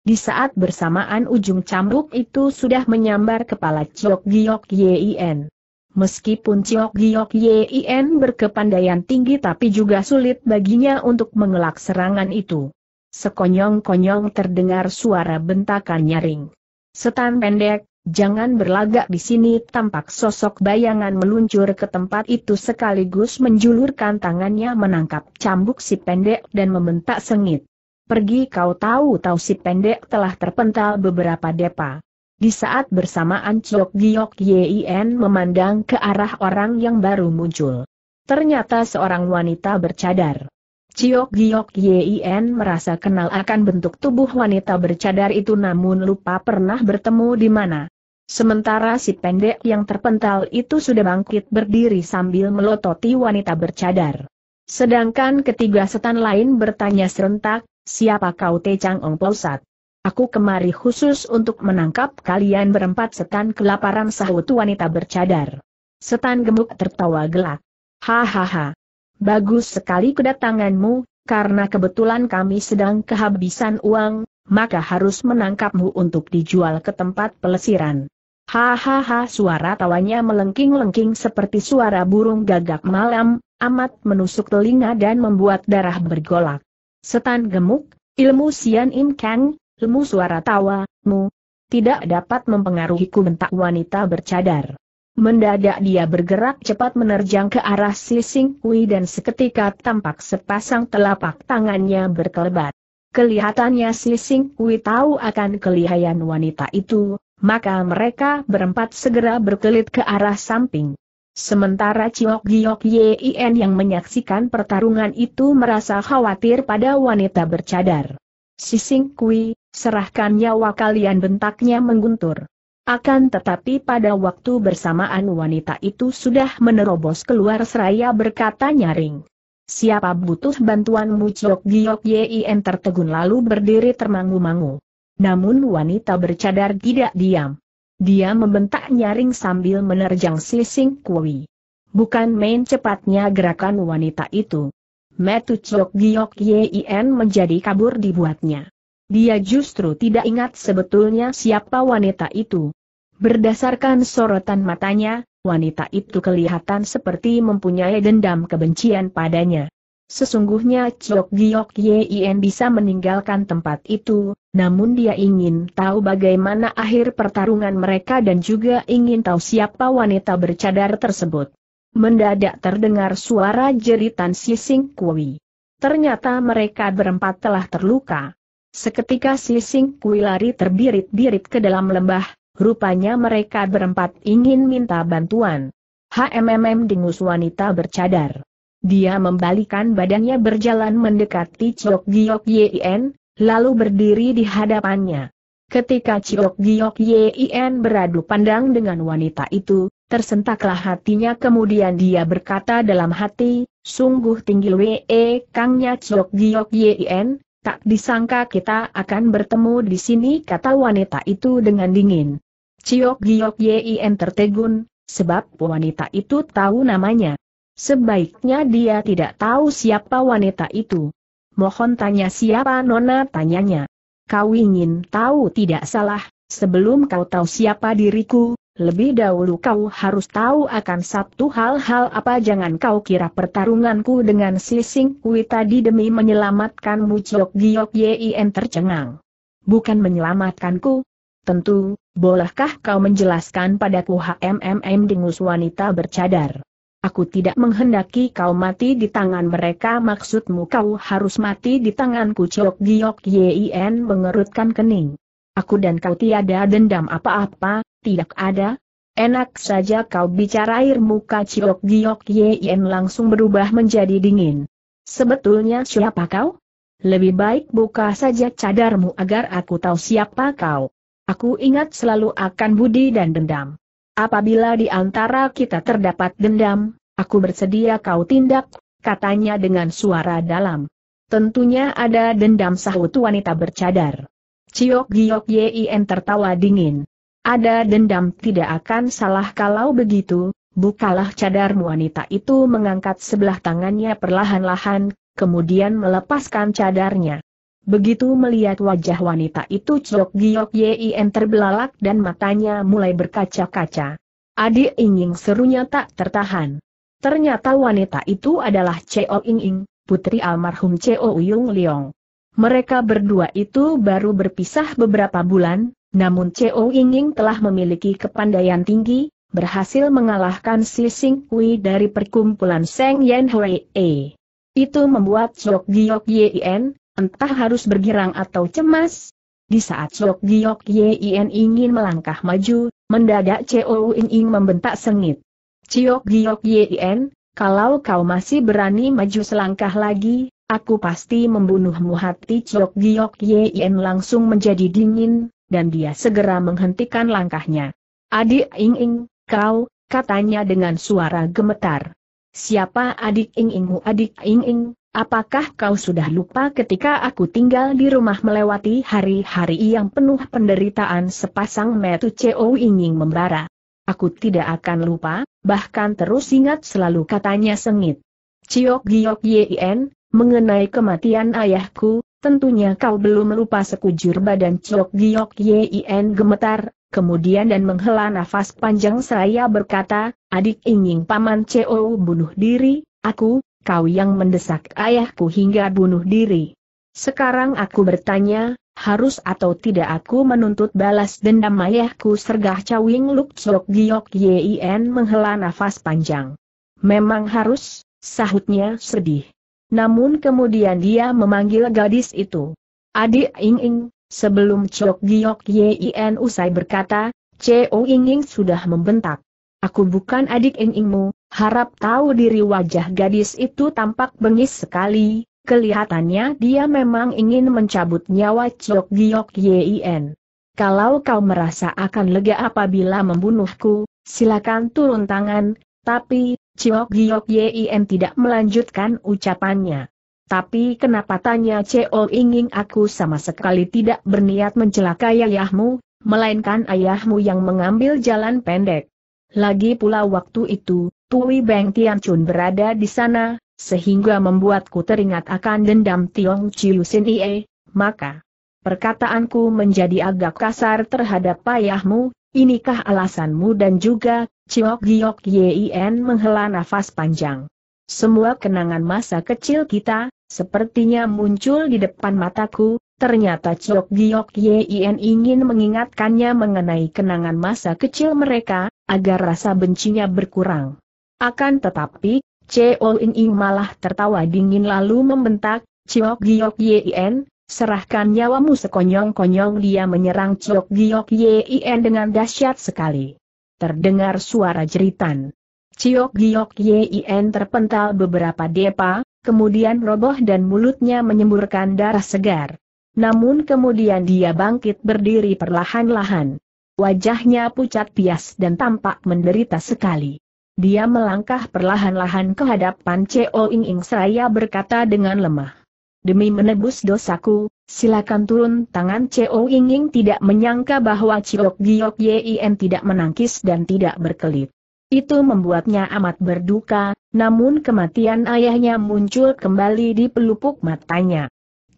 Di saat bersamaan ujung cambuk itu sudah menyambar kepala Chok Giok Yin. Meskipun Ciok Giok Yin berkepandaian tinggi tapi juga sulit baginya untuk mengelak serangan itu. Sekonyong-konyong terdengar suara bentakan nyaring. Setan pendek, jangan berlagak di sini tampak sosok bayangan meluncur ke tempat itu sekaligus menjulurkan tangannya menangkap cambuk si pendek dan membentak sengit. Pergi kau tahu-tahu si pendek telah terpental beberapa depa. Di saat bersamaan Chok Giok Yin memandang ke arah orang yang baru muncul. Ternyata seorang wanita bercadar. Chok Giok Yin merasa kenal akan bentuk tubuh wanita bercadar itu namun lupa pernah bertemu di mana. Sementara si pendek yang terpental itu sudah bangkit berdiri sambil melototi wanita bercadar. Sedangkan ketiga setan lain bertanya serentak, siapa kau Te Chang Ong Posat? Aku kemari khusus untuk menangkap kalian berempat setan kelaparan sahut wanita bercadar. Setan gemuk tertawa gelak. Hahaha. Bagus sekali kedatanganmu, karena kebetulan kami sedang kehabisan uang, maka harus menangkapmu untuk dijual ke tempat pelesiran. Hahaha suara tawanya melengking-lengking seperti suara burung gagak malam, amat menusuk telinga dan membuat darah bergolak. Setan gemuk, ilmu Sian Im Kang, Lemu suara tawa, mu, tidak dapat mempengaruhiku bentak wanita bercadar. Mendadak dia bergerak cepat menerjang ke arah si Sing Kui dan seketika tampak sepasang telapak tangannya berkelebat. Kelihatannya si Sing Kui tahu akan kelihayan wanita itu, maka mereka berempat segera berkelit ke arah samping. Sementara Ciok Giok Yin yang menyaksikan pertarungan itu merasa khawatir pada wanita bercadar. Sising Kui, Serahkan nyawa kalian bentaknya mengguntur. Akan tetapi pada waktu bersamaan wanita itu sudah menerobos keluar seraya berkata nyaring. Siapa butuh bantuanmu Jok Giok Yien tertegun lalu berdiri termangu-mangu. Namun wanita bercadar tidak diam. Dia membentak nyaring sambil menerjang sising kui. Bukan main cepatnya gerakan wanita itu. Metu Jok Giok Yien menjadi kabur dibuatnya. Dia justru tidak ingat sebetulnya siapa wanita itu. Berdasarkan sorotan matanya, wanita itu kelihatan seperti mempunyai dendam kebencian padanya. Sesungguhnya Chok Giok Yin bisa meninggalkan tempat itu, namun dia ingin tahu bagaimana akhir pertarungan mereka dan juga ingin tahu siapa wanita bercadar tersebut. Mendadak terdengar suara jeritan Sising Kui. Ternyata mereka berempat telah terluka. Seketika Sing Kui lari terbirit-birit ke dalam lembah, rupanya mereka berempat ingin minta bantuan. HMMM dengus wanita bercadar. Dia membalikan badannya berjalan mendekati Ciok Giok Yien, lalu berdiri di hadapannya. Ketika Ciok Giok Yien beradu pandang dengan wanita itu, tersentaklah hatinya kemudian dia berkata dalam hati, sungguh tinggi we kangnya Ciok Giok Yien? Tak disangka kita akan bertemu di sini kata wanita itu dengan dingin. Ciok Giok Yin tertegun, sebab wanita itu tahu namanya. Sebaiknya dia tidak tahu siapa wanita itu. Mohon tanya siapa nona tanyanya. Kau ingin tahu tidak salah, sebelum kau tahu siapa diriku, lebih dahulu kau harus tahu akan satu hal-hal apa jangan kau kira pertarunganku dengan Sising Sing Kui tadi demi menyelamatkanmu Ciok Giok Yin tercengang. Bukan menyelamatkanku. Tentu, bolehkah kau menjelaskan padaku HMMM dengus wanita bercadar? Aku tidak menghendaki kau mati di tangan mereka maksudmu kau harus mati di tanganku Ciok Giok Yin mengerutkan kening. Aku dan kau tiada dendam apa-apa, tidak ada. Enak saja kau bicara air muka Ciok Giok Yen langsung berubah menjadi dingin. Sebetulnya siapa kau? Lebih baik buka saja cadarmu agar aku tahu siapa kau. Aku ingat selalu akan budi dan dendam. Apabila di antara kita terdapat dendam, aku bersedia kau tindak, katanya dengan suara dalam. Tentunya ada dendam sahut wanita bercadar. Ciok Giok Yen tertawa dingin. Ada dendam tidak akan salah kalau begitu, bukalah cadar wanita itu mengangkat sebelah tangannya perlahan-lahan, kemudian melepaskan cadarnya. Begitu melihat wajah wanita itu Chok Giok Yien terbelalak dan matanya mulai berkaca-kaca. Adik Inging serunya tak tertahan. Ternyata wanita itu adalah Cheo Inging, putri almarhum CEO Uyung Leong. Mereka berdua itu baru berpisah beberapa bulan, namun Cao Ying telah memiliki kepandaian tinggi, berhasil mengalahkan Si Sing Kui dari perkumpulan Seng Yen Hui E. Itu membuat Chok Giok Yien, entah harus bergirang atau cemas. Di saat Chok Giok Yien ingin melangkah maju, mendadak Cao Ying membentak sengit. Chok Giok Yien, kalau kau masih berani maju selangkah lagi, aku pasti membunuhmu hati Chok Giok Yien langsung menjadi dingin, dan dia segera menghentikan langkahnya. Adik Ing Ing, kau, katanya dengan suara gemetar. Siapa adik Ing Ingmu adik Ing Ing, apakah kau sudah lupa ketika aku tinggal di rumah melewati hari-hari yang penuh penderitaan sepasang metu CO Ing membara. Aku tidak akan lupa, bahkan terus ingat selalu katanya sengit. Ciok Giok yen, mengenai kematian ayahku, Tentunya kau belum lupa sekujur badan Ciok Giok Yin gemetar, kemudian dan menghela nafas panjang seraya berkata, adik ingin paman COU bunuh diri, aku, kau yang mendesak ayahku hingga bunuh diri. Sekarang aku bertanya, harus atau tidak aku menuntut balas dendam ayahku sergah cawing luk Ciok Giok Yin menghela nafas panjang. Memang harus, sahutnya sedih. Namun kemudian dia memanggil gadis itu. Adik Ing Ing, sebelum Chok Giok Yin usai berkata, Cheo Ing Ing sudah membentak. Aku bukan adik Ing Ingmu, harap tahu diri wajah gadis itu tampak bengis sekali, kelihatannya dia memang ingin mencabut nyawa Chok Giok Yin. Kalau kau merasa akan lega apabila membunuhku, silakan turun tangan, tapi, Ciok Giok Yin tidak melanjutkan ucapannya. Tapi kenapa tanya Ceo ingin aku sama sekali tidak berniat mencelakai ayahmu, melainkan ayahmu yang mengambil jalan pendek. Lagi pula waktu itu, Tui Beng Tian Chun berada di sana, sehingga membuatku teringat akan dendam Tiong Sin Ie, maka perkataanku menjadi agak kasar terhadap ayahmu, Inikah alasanmu dan juga, Ciok Giok Yin menghela nafas panjang. Semua kenangan masa kecil kita, sepertinya muncul di depan mataku, ternyata Ciok Giok Yin ingin mengingatkannya mengenai kenangan masa kecil mereka, agar rasa bencinya berkurang. Akan tetapi, Cheol In Ing malah tertawa dingin lalu membentak, Ciok Giok Yin, Serahkan nyawamu sekonyong-konyong dia menyerang Ciok Giok Yin dengan dahsyat sekali. Terdengar suara jeritan. Ciok Giok Yin terpental beberapa depa, kemudian roboh dan mulutnya menyemburkan darah segar. Namun kemudian dia bangkit berdiri perlahan-lahan. Wajahnya pucat pias dan tampak menderita sekali. Dia melangkah perlahan-lahan ke hadapan Cheo Ing Ing seraya berkata dengan lemah demi menebus dosaku, silakan turun tangan Ying Inging tidak menyangka bahwa Chiok Giok Yien tidak menangkis dan tidak berkelit. Itu membuatnya amat berduka, namun kematian ayahnya muncul kembali di pelupuk matanya.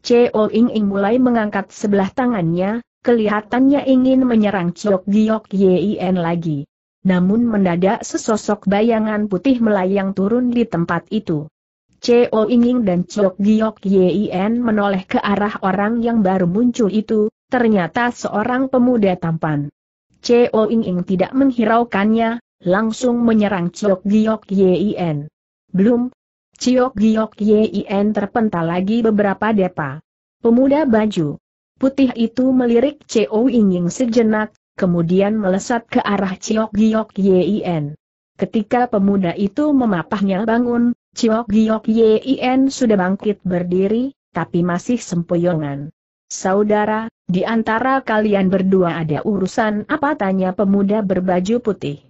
Ying Inging mulai mengangkat sebelah tangannya, kelihatannya ingin menyerang Chiok Giok Yien lagi. Namun mendadak sesosok bayangan putih melayang turun di tempat itu. Cho Inging dan Chok Giok Yien menoleh ke arah orang yang baru muncul itu, ternyata seorang pemuda tampan. Cho Inging tidak menghiraukannya, langsung menyerang Chok Giok Yien. Belum, Chok Giok Yien terpental lagi beberapa depa. Pemuda baju putih itu melirik Cheo Inging sejenak, kemudian melesat ke arah Chok Giok Yien. Ketika pemuda itu memapahnya bangun, Ciok Giok Yin sudah bangkit berdiri, tapi masih sempoyongan. Saudara, di antara kalian berdua ada urusan apa tanya pemuda berbaju putih.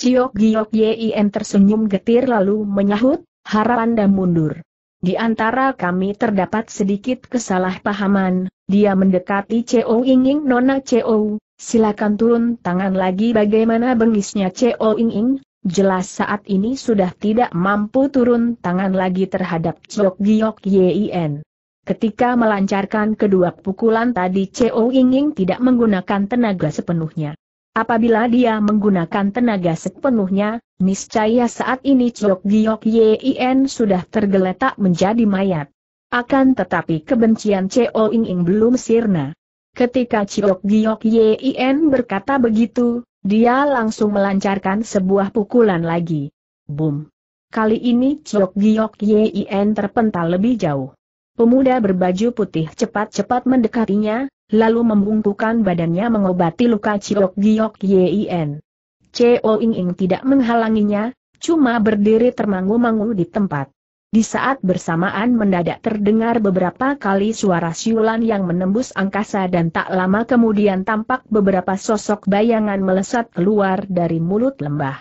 Ciok Giok Yin tersenyum getir lalu menyahut, harap Anda mundur. Di antara kami terdapat sedikit kesalahpahaman, dia mendekati CO Inging Nona CO, silakan turun tangan lagi bagaimana bengisnya CO Inging, jelas saat ini sudah tidak mampu turun tangan lagi terhadap Chok Giok Yien. Ketika melancarkan kedua pukulan tadi Ying Ying tidak menggunakan tenaga sepenuhnya. Apabila dia menggunakan tenaga sepenuhnya, niscaya saat ini Chok Giok Yien sudah tergeletak menjadi mayat. Akan tetapi kebencian Ying Ying belum sirna. Ketika Chok Giok Yien berkata begitu, dia langsung melancarkan sebuah pukulan lagi. Boom. Kali ini Chok Giok Yien terpental lebih jauh. Pemuda berbaju putih cepat-cepat mendekatinya, lalu membungkukan badannya mengobati luka Chok Giok Yien. Cheo Ing Ing tidak menghalanginya, cuma berdiri termangu-mangu di tempat. Di saat bersamaan mendadak terdengar beberapa kali suara siulan yang menembus angkasa dan tak lama kemudian tampak beberapa sosok bayangan melesat keluar dari mulut lembah.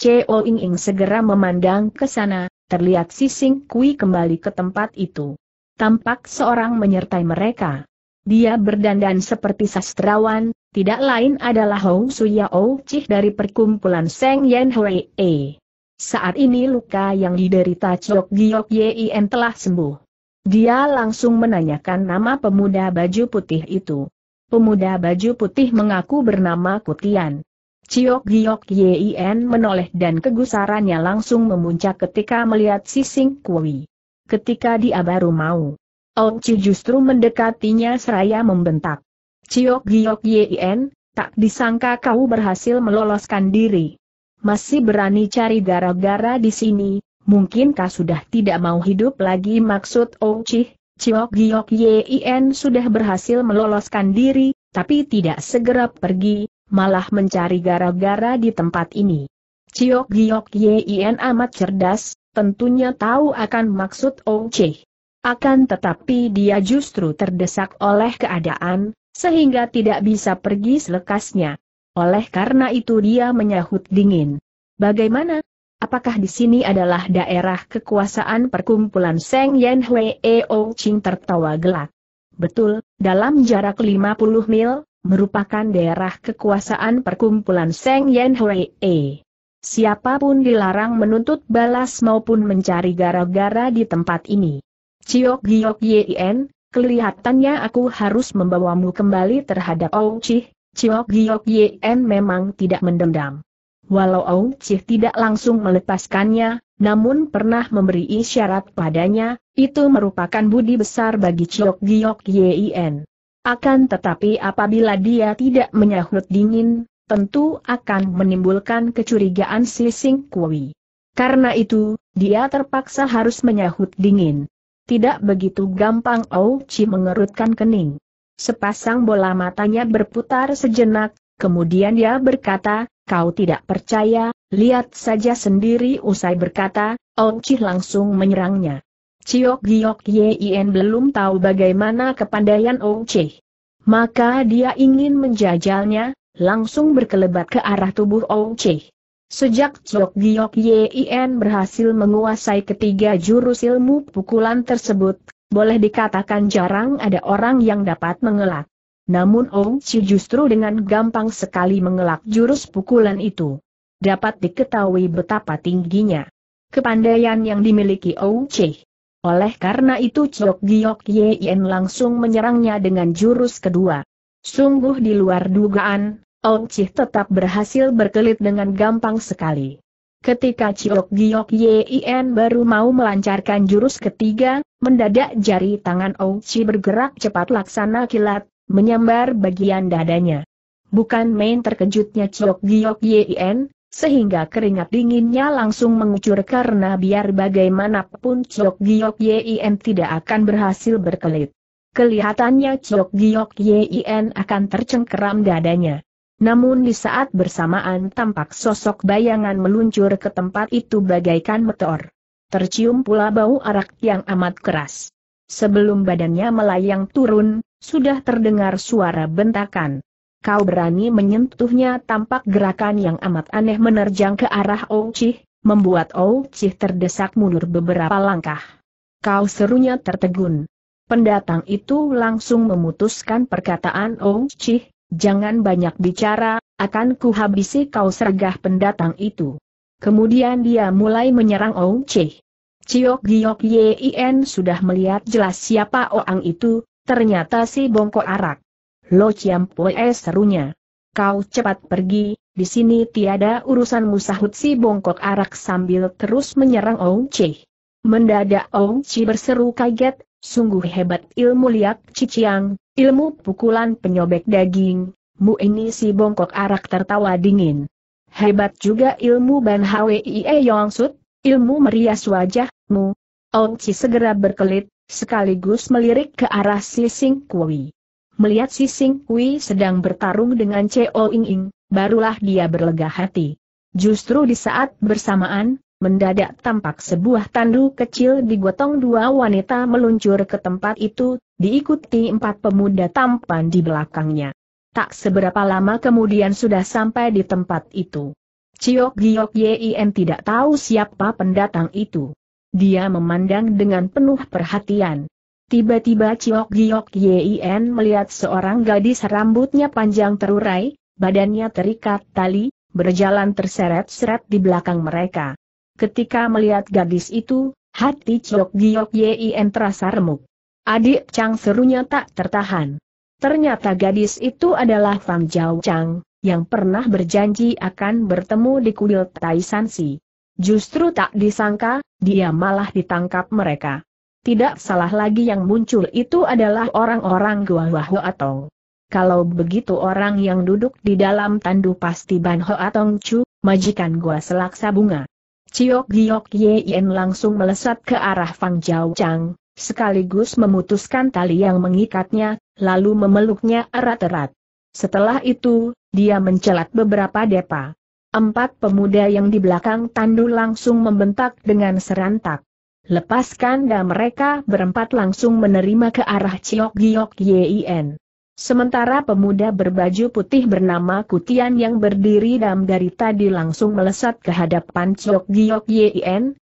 Cheo Ing Ing segera memandang ke sana, terlihat Sising Kui kembali ke tempat itu. Tampak seorang menyertai mereka. Dia berdandan seperti sastrawan, tidak lain adalah Hou Suya Cih dari perkumpulan Seng Yen Hui E. Saat ini luka yang diderita Chok Giok Yien telah sembuh. Dia langsung menanyakan nama pemuda baju putih itu. Pemuda baju putih mengaku bernama Kutian. Chok Giok Yien menoleh dan kegusarannya langsung memuncak ketika melihat Sising Kui. Ketika dia baru mau, Chi justru mendekatinya seraya membentak. Chok Giok Yien, tak disangka kau berhasil meloloskan diri masih berani cari gara-gara di sini, mungkinkah sudah tidak mau hidup lagi maksud Ouchi? Oh Ciok Giok Yien sudah berhasil meloloskan diri, tapi tidak segera pergi, malah mencari gara-gara di tempat ini. Ciok Giok Yien amat cerdas, tentunya tahu akan maksud Ouchi. Oh akan tetapi dia justru terdesak oleh keadaan, sehingga tidak bisa pergi selekasnya. Oleh karena itu dia menyahut dingin. Bagaimana? Apakah di sini adalah daerah kekuasaan perkumpulan Seng Yan e O Ching tertawa gelak? Betul, dalam jarak 50 mil, merupakan daerah kekuasaan perkumpulan Seng Yen Hui E. Siapapun dilarang menuntut balas maupun mencari gara-gara di tempat ini. Ciok Giok Yen, kelihatannya aku harus membawamu kembali terhadap Ouchih, Chiok Giok Yen memang tidak mendendam. Walau Ong Chih tidak langsung melepaskannya, namun pernah memberi isyarat padanya, itu merupakan budi besar bagi Chiok Giok Yen. Akan tetapi apabila dia tidak menyahut dingin, tentu akan menimbulkan kecurigaan si Sing Kui. Karena itu, dia terpaksa harus menyahut dingin. Tidak begitu gampang Ouchi mengerutkan kening. Sepasang bola matanya berputar sejenak, kemudian dia berkata, kau tidak percaya, lihat saja sendiri usai berkata, Ong oh Chih langsung menyerangnya. Ciok Giok Yin belum tahu bagaimana kepandaian Ong Maka dia ingin menjajalnya, langsung berkelebat ke arah tubuh Ong Chih. Sejak Chok Giok Yin berhasil menguasai ketiga jurus ilmu pukulan tersebut, boleh dikatakan jarang ada orang yang dapat mengelak. Namun Ong Chiu justru dengan gampang sekali mengelak jurus pukulan itu. Dapat diketahui betapa tingginya kepandaian yang dimiliki Ong Chi. Oleh karena itu Chok Giok Yen langsung menyerangnya dengan jurus kedua. Sungguh di luar dugaan, Ong Chi tetap berhasil berkelit dengan gampang sekali. Ketika Ciok Giok Yien baru mau melancarkan jurus ketiga, mendadak jari tangan Ouchi bergerak cepat laksana kilat, menyambar bagian dadanya. Bukan main terkejutnya Ciok Giok Yien, sehingga keringat dinginnya langsung mengucur karena biar bagaimanapun Ciok Giok Yien tidak akan berhasil berkelit. Kelihatannya Ciok Giok Yien akan tercengkeram dadanya. Namun di saat bersamaan tampak sosok bayangan meluncur ke tempat itu bagaikan meteor. Tercium pula bau arak yang amat keras. Sebelum badannya melayang turun, sudah terdengar suara bentakan. Kau berani menyentuhnya tampak gerakan yang amat aneh menerjang ke arah Ouchih, membuat Ouchih terdesak mundur beberapa langkah. Kau serunya tertegun. Pendatang itu langsung memutuskan perkataan Ouchih, Jangan banyak bicara, akan kuhabisi kau sergah pendatang itu. Kemudian dia mulai menyerang Ong Che. Ciok Giok Yin sudah melihat jelas siapa orang itu, ternyata si bongkok arak. Lo Chiam Poe serunya. Kau cepat pergi, di sini tiada urusan musahut si bongkok arak sambil terus menyerang Ong Che. Mendadak Ong Che berseru kaget, Sungguh hebat ilmu liak ciciang, ilmu pukulan penyobek daging, mu ini si bongkok arak tertawa dingin. Hebat juga ilmu Ban yong sut, ilmu merias wajah. Mu. Ong Chi segera berkelit, sekaligus melirik ke arah Si Sing Kui. Melihat Si Sing Kui sedang bertarung dengan Ceo Ing Ing, barulah dia berlega hati. Justru di saat bersamaan, mendadak tampak sebuah tandu kecil digotong dua wanita meluncur ke tempat itu, diikuti empat pemuda tampan di belakangnya. Tak seberapa lama kemudian sudah sampai di tempat itu. Ciok Giok Yin tidak tahu siapa pendatang itu. Dia memandang dengan penuh perhatian. Tiba-tiba Ciok Giok Yin melihat seorang gadis rambutnya panjang terurai, badannya terikat tali, berjalan terseret-seret di belakang mereka. Ketika melihat gadis itu, hati Chok Giok Yien terasa remuk. Adik Chang serunya tak tertahan. Ternyata gadis itu adalah Fang Jiao Chang, yang pernah berjanji akan bertemu di kuil Tai Si. Justru tak disangka, dia malah ditangkap mereka. Tidak salah lagi yang muncul itu adalah orang-orang Gua Tong. Kalau begitu orang yang duduk di dalam tandu pasti Ban Hoatong Chu, majikan gua selaksa bunga. Ciok Giok Yen langsung melesat ke arah Fang Jiao Chang, sekaligus memutuskan tali yang mengikatnya, lalu memeluknya erat-erat. Setelah itu, dia mencelat beberapa depa. Empat pemuda yang di belakang Tandu langsung membentak dengan serentak. Lepaskan dan mereka berempat langsung menerima ke arah Ciok Giok Yen. Sementara pemuda berbaju putih bernama Kutian yang berdiri dalam dari tadi langsung melesat ke hadapan Chok Giok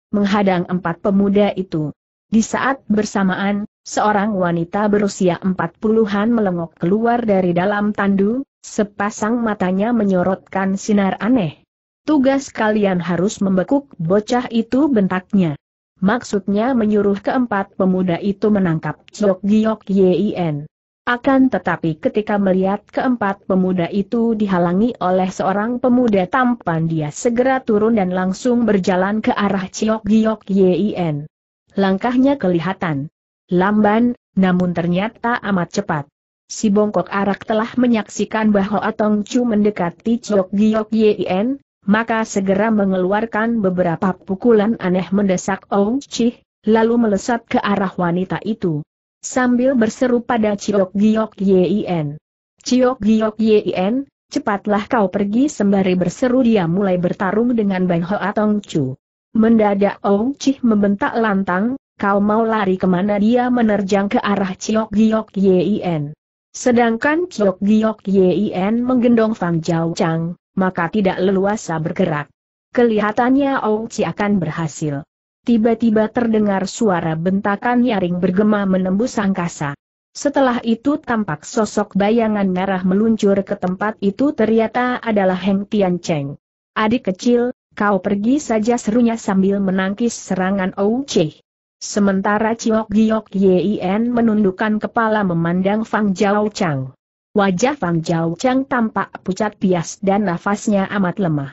menghadang empat pemuda itu. Di saat bersamaan, seorang wanita berusia empat puluhan melengok keluar dari dalam tandu, sepasang matanya menyorotkan sinar aneh. Tugas kalian harus membekuk bocah itu bentaknya. Maksudnya menyuruh keempat pemuda itu menangkap Chok Giok Yien. Akan tetapi ketika melihat keempat pemuda itu dihalangi oleh seorang pemuda tampan dia segera turun dan langsung berjalan ke arah Ciok Giok Yin. Langkahnya kelihatan lamban, namun ternyata amat cepat. Si bongkok arak telah menyaksikan bahwa Atong Chu mendekati Ciok Giok Yin, maka segera mengeluarkan beberapa pukulan aneh mendesak Ong Chih, lalu melesat ke arah wanita itu sambil berseru pada Ciok Giok Yin. Ciok Giok Yin, cepatlah kau pergi sembari berseru dia mulai bertarung dengan Bang Hoa Tong Chu. Mendadak Ong Cih membentak lantang, kau mau lari kemana dia menerjang ke arah Ciok Giok Yin. Sedangkan Ciok Giok Yin menggendong Fang Jiao Chang, maka tidak leluasa bergerak. Kelihatannya Ong Chi akan berhasil tiba-tiba terdengar suara bentakan nyaring bergema menembus angkasa. Setelah itu tampak sosok bayangan merah meluncur ke tempat itu ternyata adalah Heng Tian Cheng. Adik kecil, kau pergi saja serunya sambil menangkis serangan Ou Ouche. Sementara Ciok Giok Yin menundukkan kepala memandang Fang Jiao Chang. Wajah Fang Jiao Chang tampak pucat pias dan nafasnya amat lemah.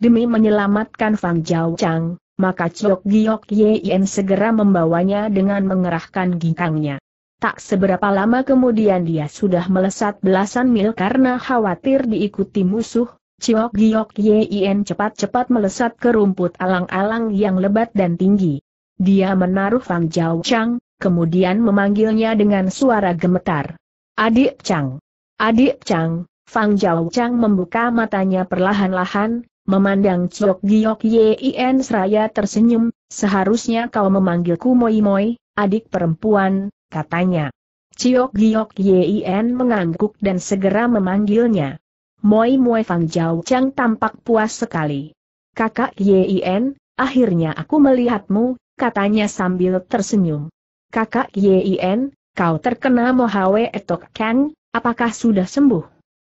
Demi menyelamatkan Fang Jiao Chang, maka Chok Giok Yen segera membawanya dengan mengerahkan ginkangnya. Tak seberapa lama kemudian dia sudah melesat belasan mil karena khawatir diikuti musuh, Chok Giok Yen cepat-cepat melesat ke rumput alang-alang yang lebat dan tinggi. Dia menaruh Fang Jiao Chang, kemudian memanggilnya dengan suara gemetar. Adik Chang! Adik Chang! Fang Jiao Chang membuka matanya perlahan-lahan, Memandang Ciok Giok Yin Seraya tersenyum, seharusnya kau memanggilku Moi Moi, adik perempuan, katanya. Ciok Giok Yin mengangguk dan segera memanggilnya. Moi Moi Fang Jau Chang tampak puas sekali. Kakak Yin, akhirnya aku melihatmu, katanya sambil tersenyum. Kakak Yin, kau terkena Mohawe Etok Kang, apakah sudah sembuh?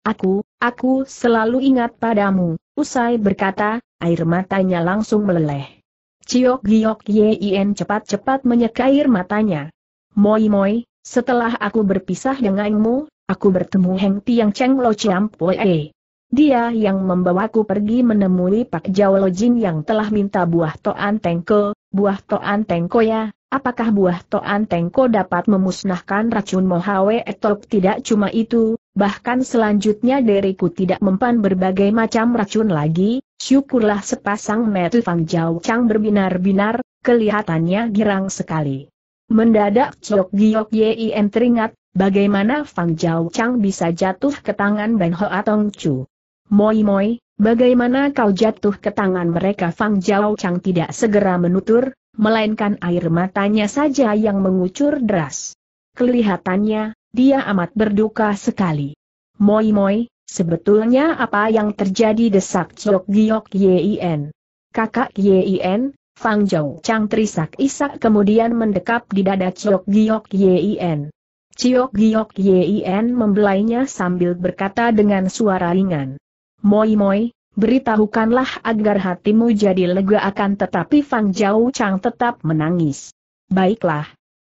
Aku, aku selalu ingat padamu, Usai berkata, air matanya langsung meleleh. Ciok Giok Yin cepat-cepat menyeka air matanya. Moi Moi, setelah aku berpisah denganmu, aku bertemu Heng Tiang Cheng Lo Chiam E. Dia yang membawaku pergi menemui Pak Jiao Lo Jin yang telah minta buah Toan Tengko, buah Toan Tengko ya, apakah buah Toan Tengko dapat memusnahkan racun Mohawe Etok tidak cuma itu, Bahkan selanjutnya deriku tidak mempan berbagai macam racun lagi, syukurlah sepasang metu Fang Jiao Chang berbinar-binar, kelihatannya girang sekali. Mendadak Chok Giok Yim teringat, bagaimana Fang Jiao Chang bisa jatuh ke tangan Ben Hoa Tong Chu. Moi moi, bagaimana kau jatuh ke tangan mereka Fang Jiao Chang tidak segera menutur, melainkan air matanya saja yang mengucur deras. Kelihatannya, dia amat berduka sekali. Moi moi, sebetulnya apa yang terjadi desak Chok Giok Yin? Kakak Yin, Fang Zhou Chang terisak isak kemudian mendekap di dada Chok Giok Yin. Chok Giok Yin membelainya sambil berkata dengan suara ringan. Moi moi, beritahukanlah agar hatimu jadi lega akan tetapi Fang Zhou Chang tetap menangis. Baiklah,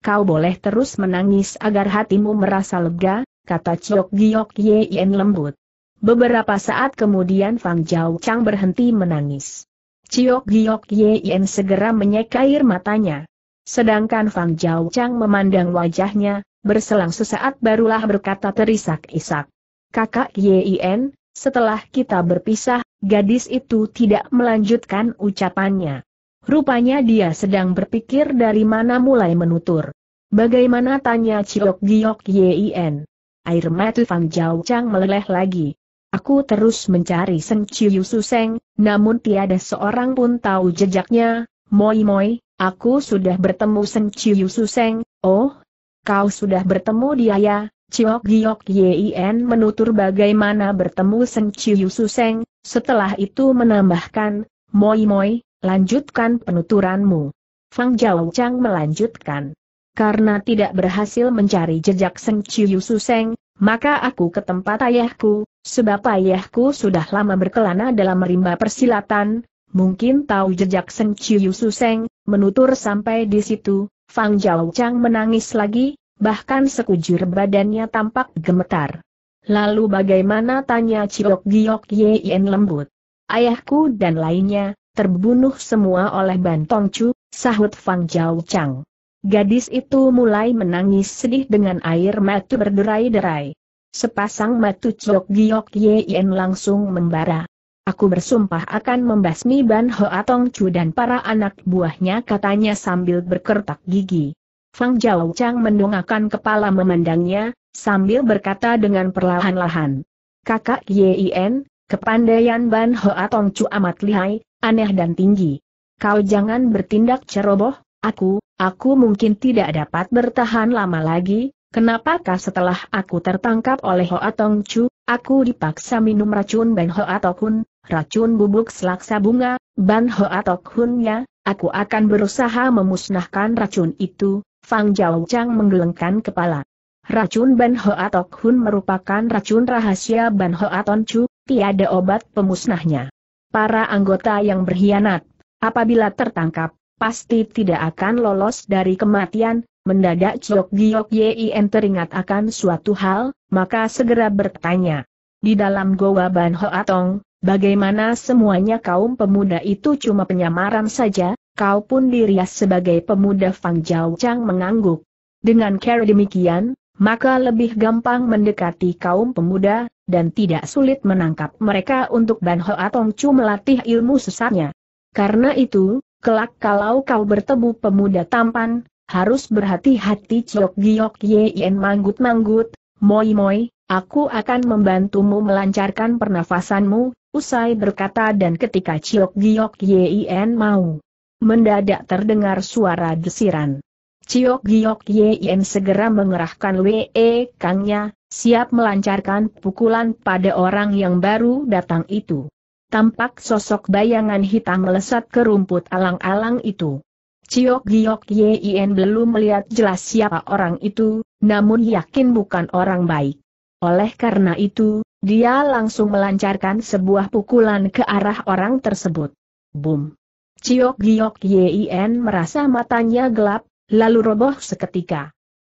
kau boleh terus menangis agar hatimu merasa lega, kata Ciok Giok Yen lembut. Beberapa saat kemudian Fang Jiao Chang berhenti menangis. Ciok Giok Yen segera menyeka air matanya. Sedangkan Fang Jiao Chang memandang wajahnya, berselang sesaat barulah berkata terisak-isak. Kakak Yen, setelah kita berpisah, gadis itu tidak melanjutkan ucapannya. Rupanya dia sedang berpikir dari mana mulai menutur. Bagaimana tanya Ciok Giok Yin? Air mata Fan Jiao Chang meleleh lagi. Aku terus mencari Seng Chiu Suseng, namun tiada seorang pun tahu jejaknya. Moi moi, aku sudah bertemu Seng Chiu Suseng, oh, kau sudah bertemu dia ya, Ciok Giok Yin menutur bagaimana bertemu Seng Chiu Suseng, setelah itu menambahkan, Moi Moi, lanjutkan penuturanmu. Fang Jiao Chang melanjutkan. Karena tidak berhasil mencari jejak Seng Su Suseng, maka aku ke tempat ayahku, sebab ayahku sudah lama berkelana dalam rimba persilatan, mungkin tahu jejak Seng Su Suseng, menutur sampai di situ, Fang Jiao Chang menangis lagi, bahkan sekujur badannya tampak gemetar. Lalu bagaimana tanya Ciok Giok Yen lembut? Ayahku dan lainnya, terbunuh semua oleh Bantong Chu, sahut Fang Jiao Chang. Gadis itu mulai menangis sedih dengan air mata berderai-derai. Sepasang mata Chok Giok Yen langsung membara. Aku bersumpah akan membasmi Ban Ho Atong Chu dan para anak buahnya katanya sambil berkertak gigi. Fang Jiao Chang mendongakkan kepala memandangnya, sambil berkata dengan perlahan-lahan. Kakak Yen, kepandaian Ban Ho Atong Chu amat lihai, aneh dan tinggi. Kau jangan bertindak ceroboh, Aku, aku mungkin tidak dapat bertahan lama lagi, kenapakah setelah aku tertangkap oleh Hoa Tong Chu, aku dipaksa minum racun Ban Hoa Tokun, racun bubuk selaksa bunga, Ban Hoa Tokunnya, aku akan berusaha memusnahkan racun itu, Fang Jiao Chang menggelengkan kepala. Racun Ban Hoa Tok Hun merupakan racun rahasia Ban Hoa Tong Chu, tiada obat pemusnahnya. Para anggota yang berkhianat, apabila tertangkap, pasti tidak akan lolos dari kematian, mendadak Chok Giok Yien teringat akan suatu hal, maka segera bertanya. Di dalam Goa Ban Hoatong, bagaimana semuanya kaum pemuda itu cuma penyamaran saja, kau pun dirias sebagai pemuda Fang Jiao Chang mengangguk. Dengan cara demikian, maka lebih gampang mendekati kaum pemuda, dan tidak sulit menangkap mereka untuk Ban Ho Atong Chu melatih ilmu sesatnya. Karena itu, Kelak kalau kau bertemu pemuda tampan, harus berhati-hati Ciok Giok Yen manggut-manggut, moi-moi, aku akan membantumu melancarkan pernafasanmu, usai berkata dan ketika Ciok Giok Yen mau. Mendadak terdengar suara desiran. Ciok Giok Yen segera mengerahkan Wee Kangnya, siap melancarkan pukulan pada orang yang baru datang itu tampak sosok bayangan hitam melesat ke rumput alang-alang itu. Ciok Giok Yin belum melihat jelas siapa orang itu, namun yakin bukan orang baik. Oleh karena itu, dia langsung melancarkan sebuah pukulan ke arah orang tersebut. Boom! Ciok Giok Yin merasa matanya gelap, lalu roboh seketika.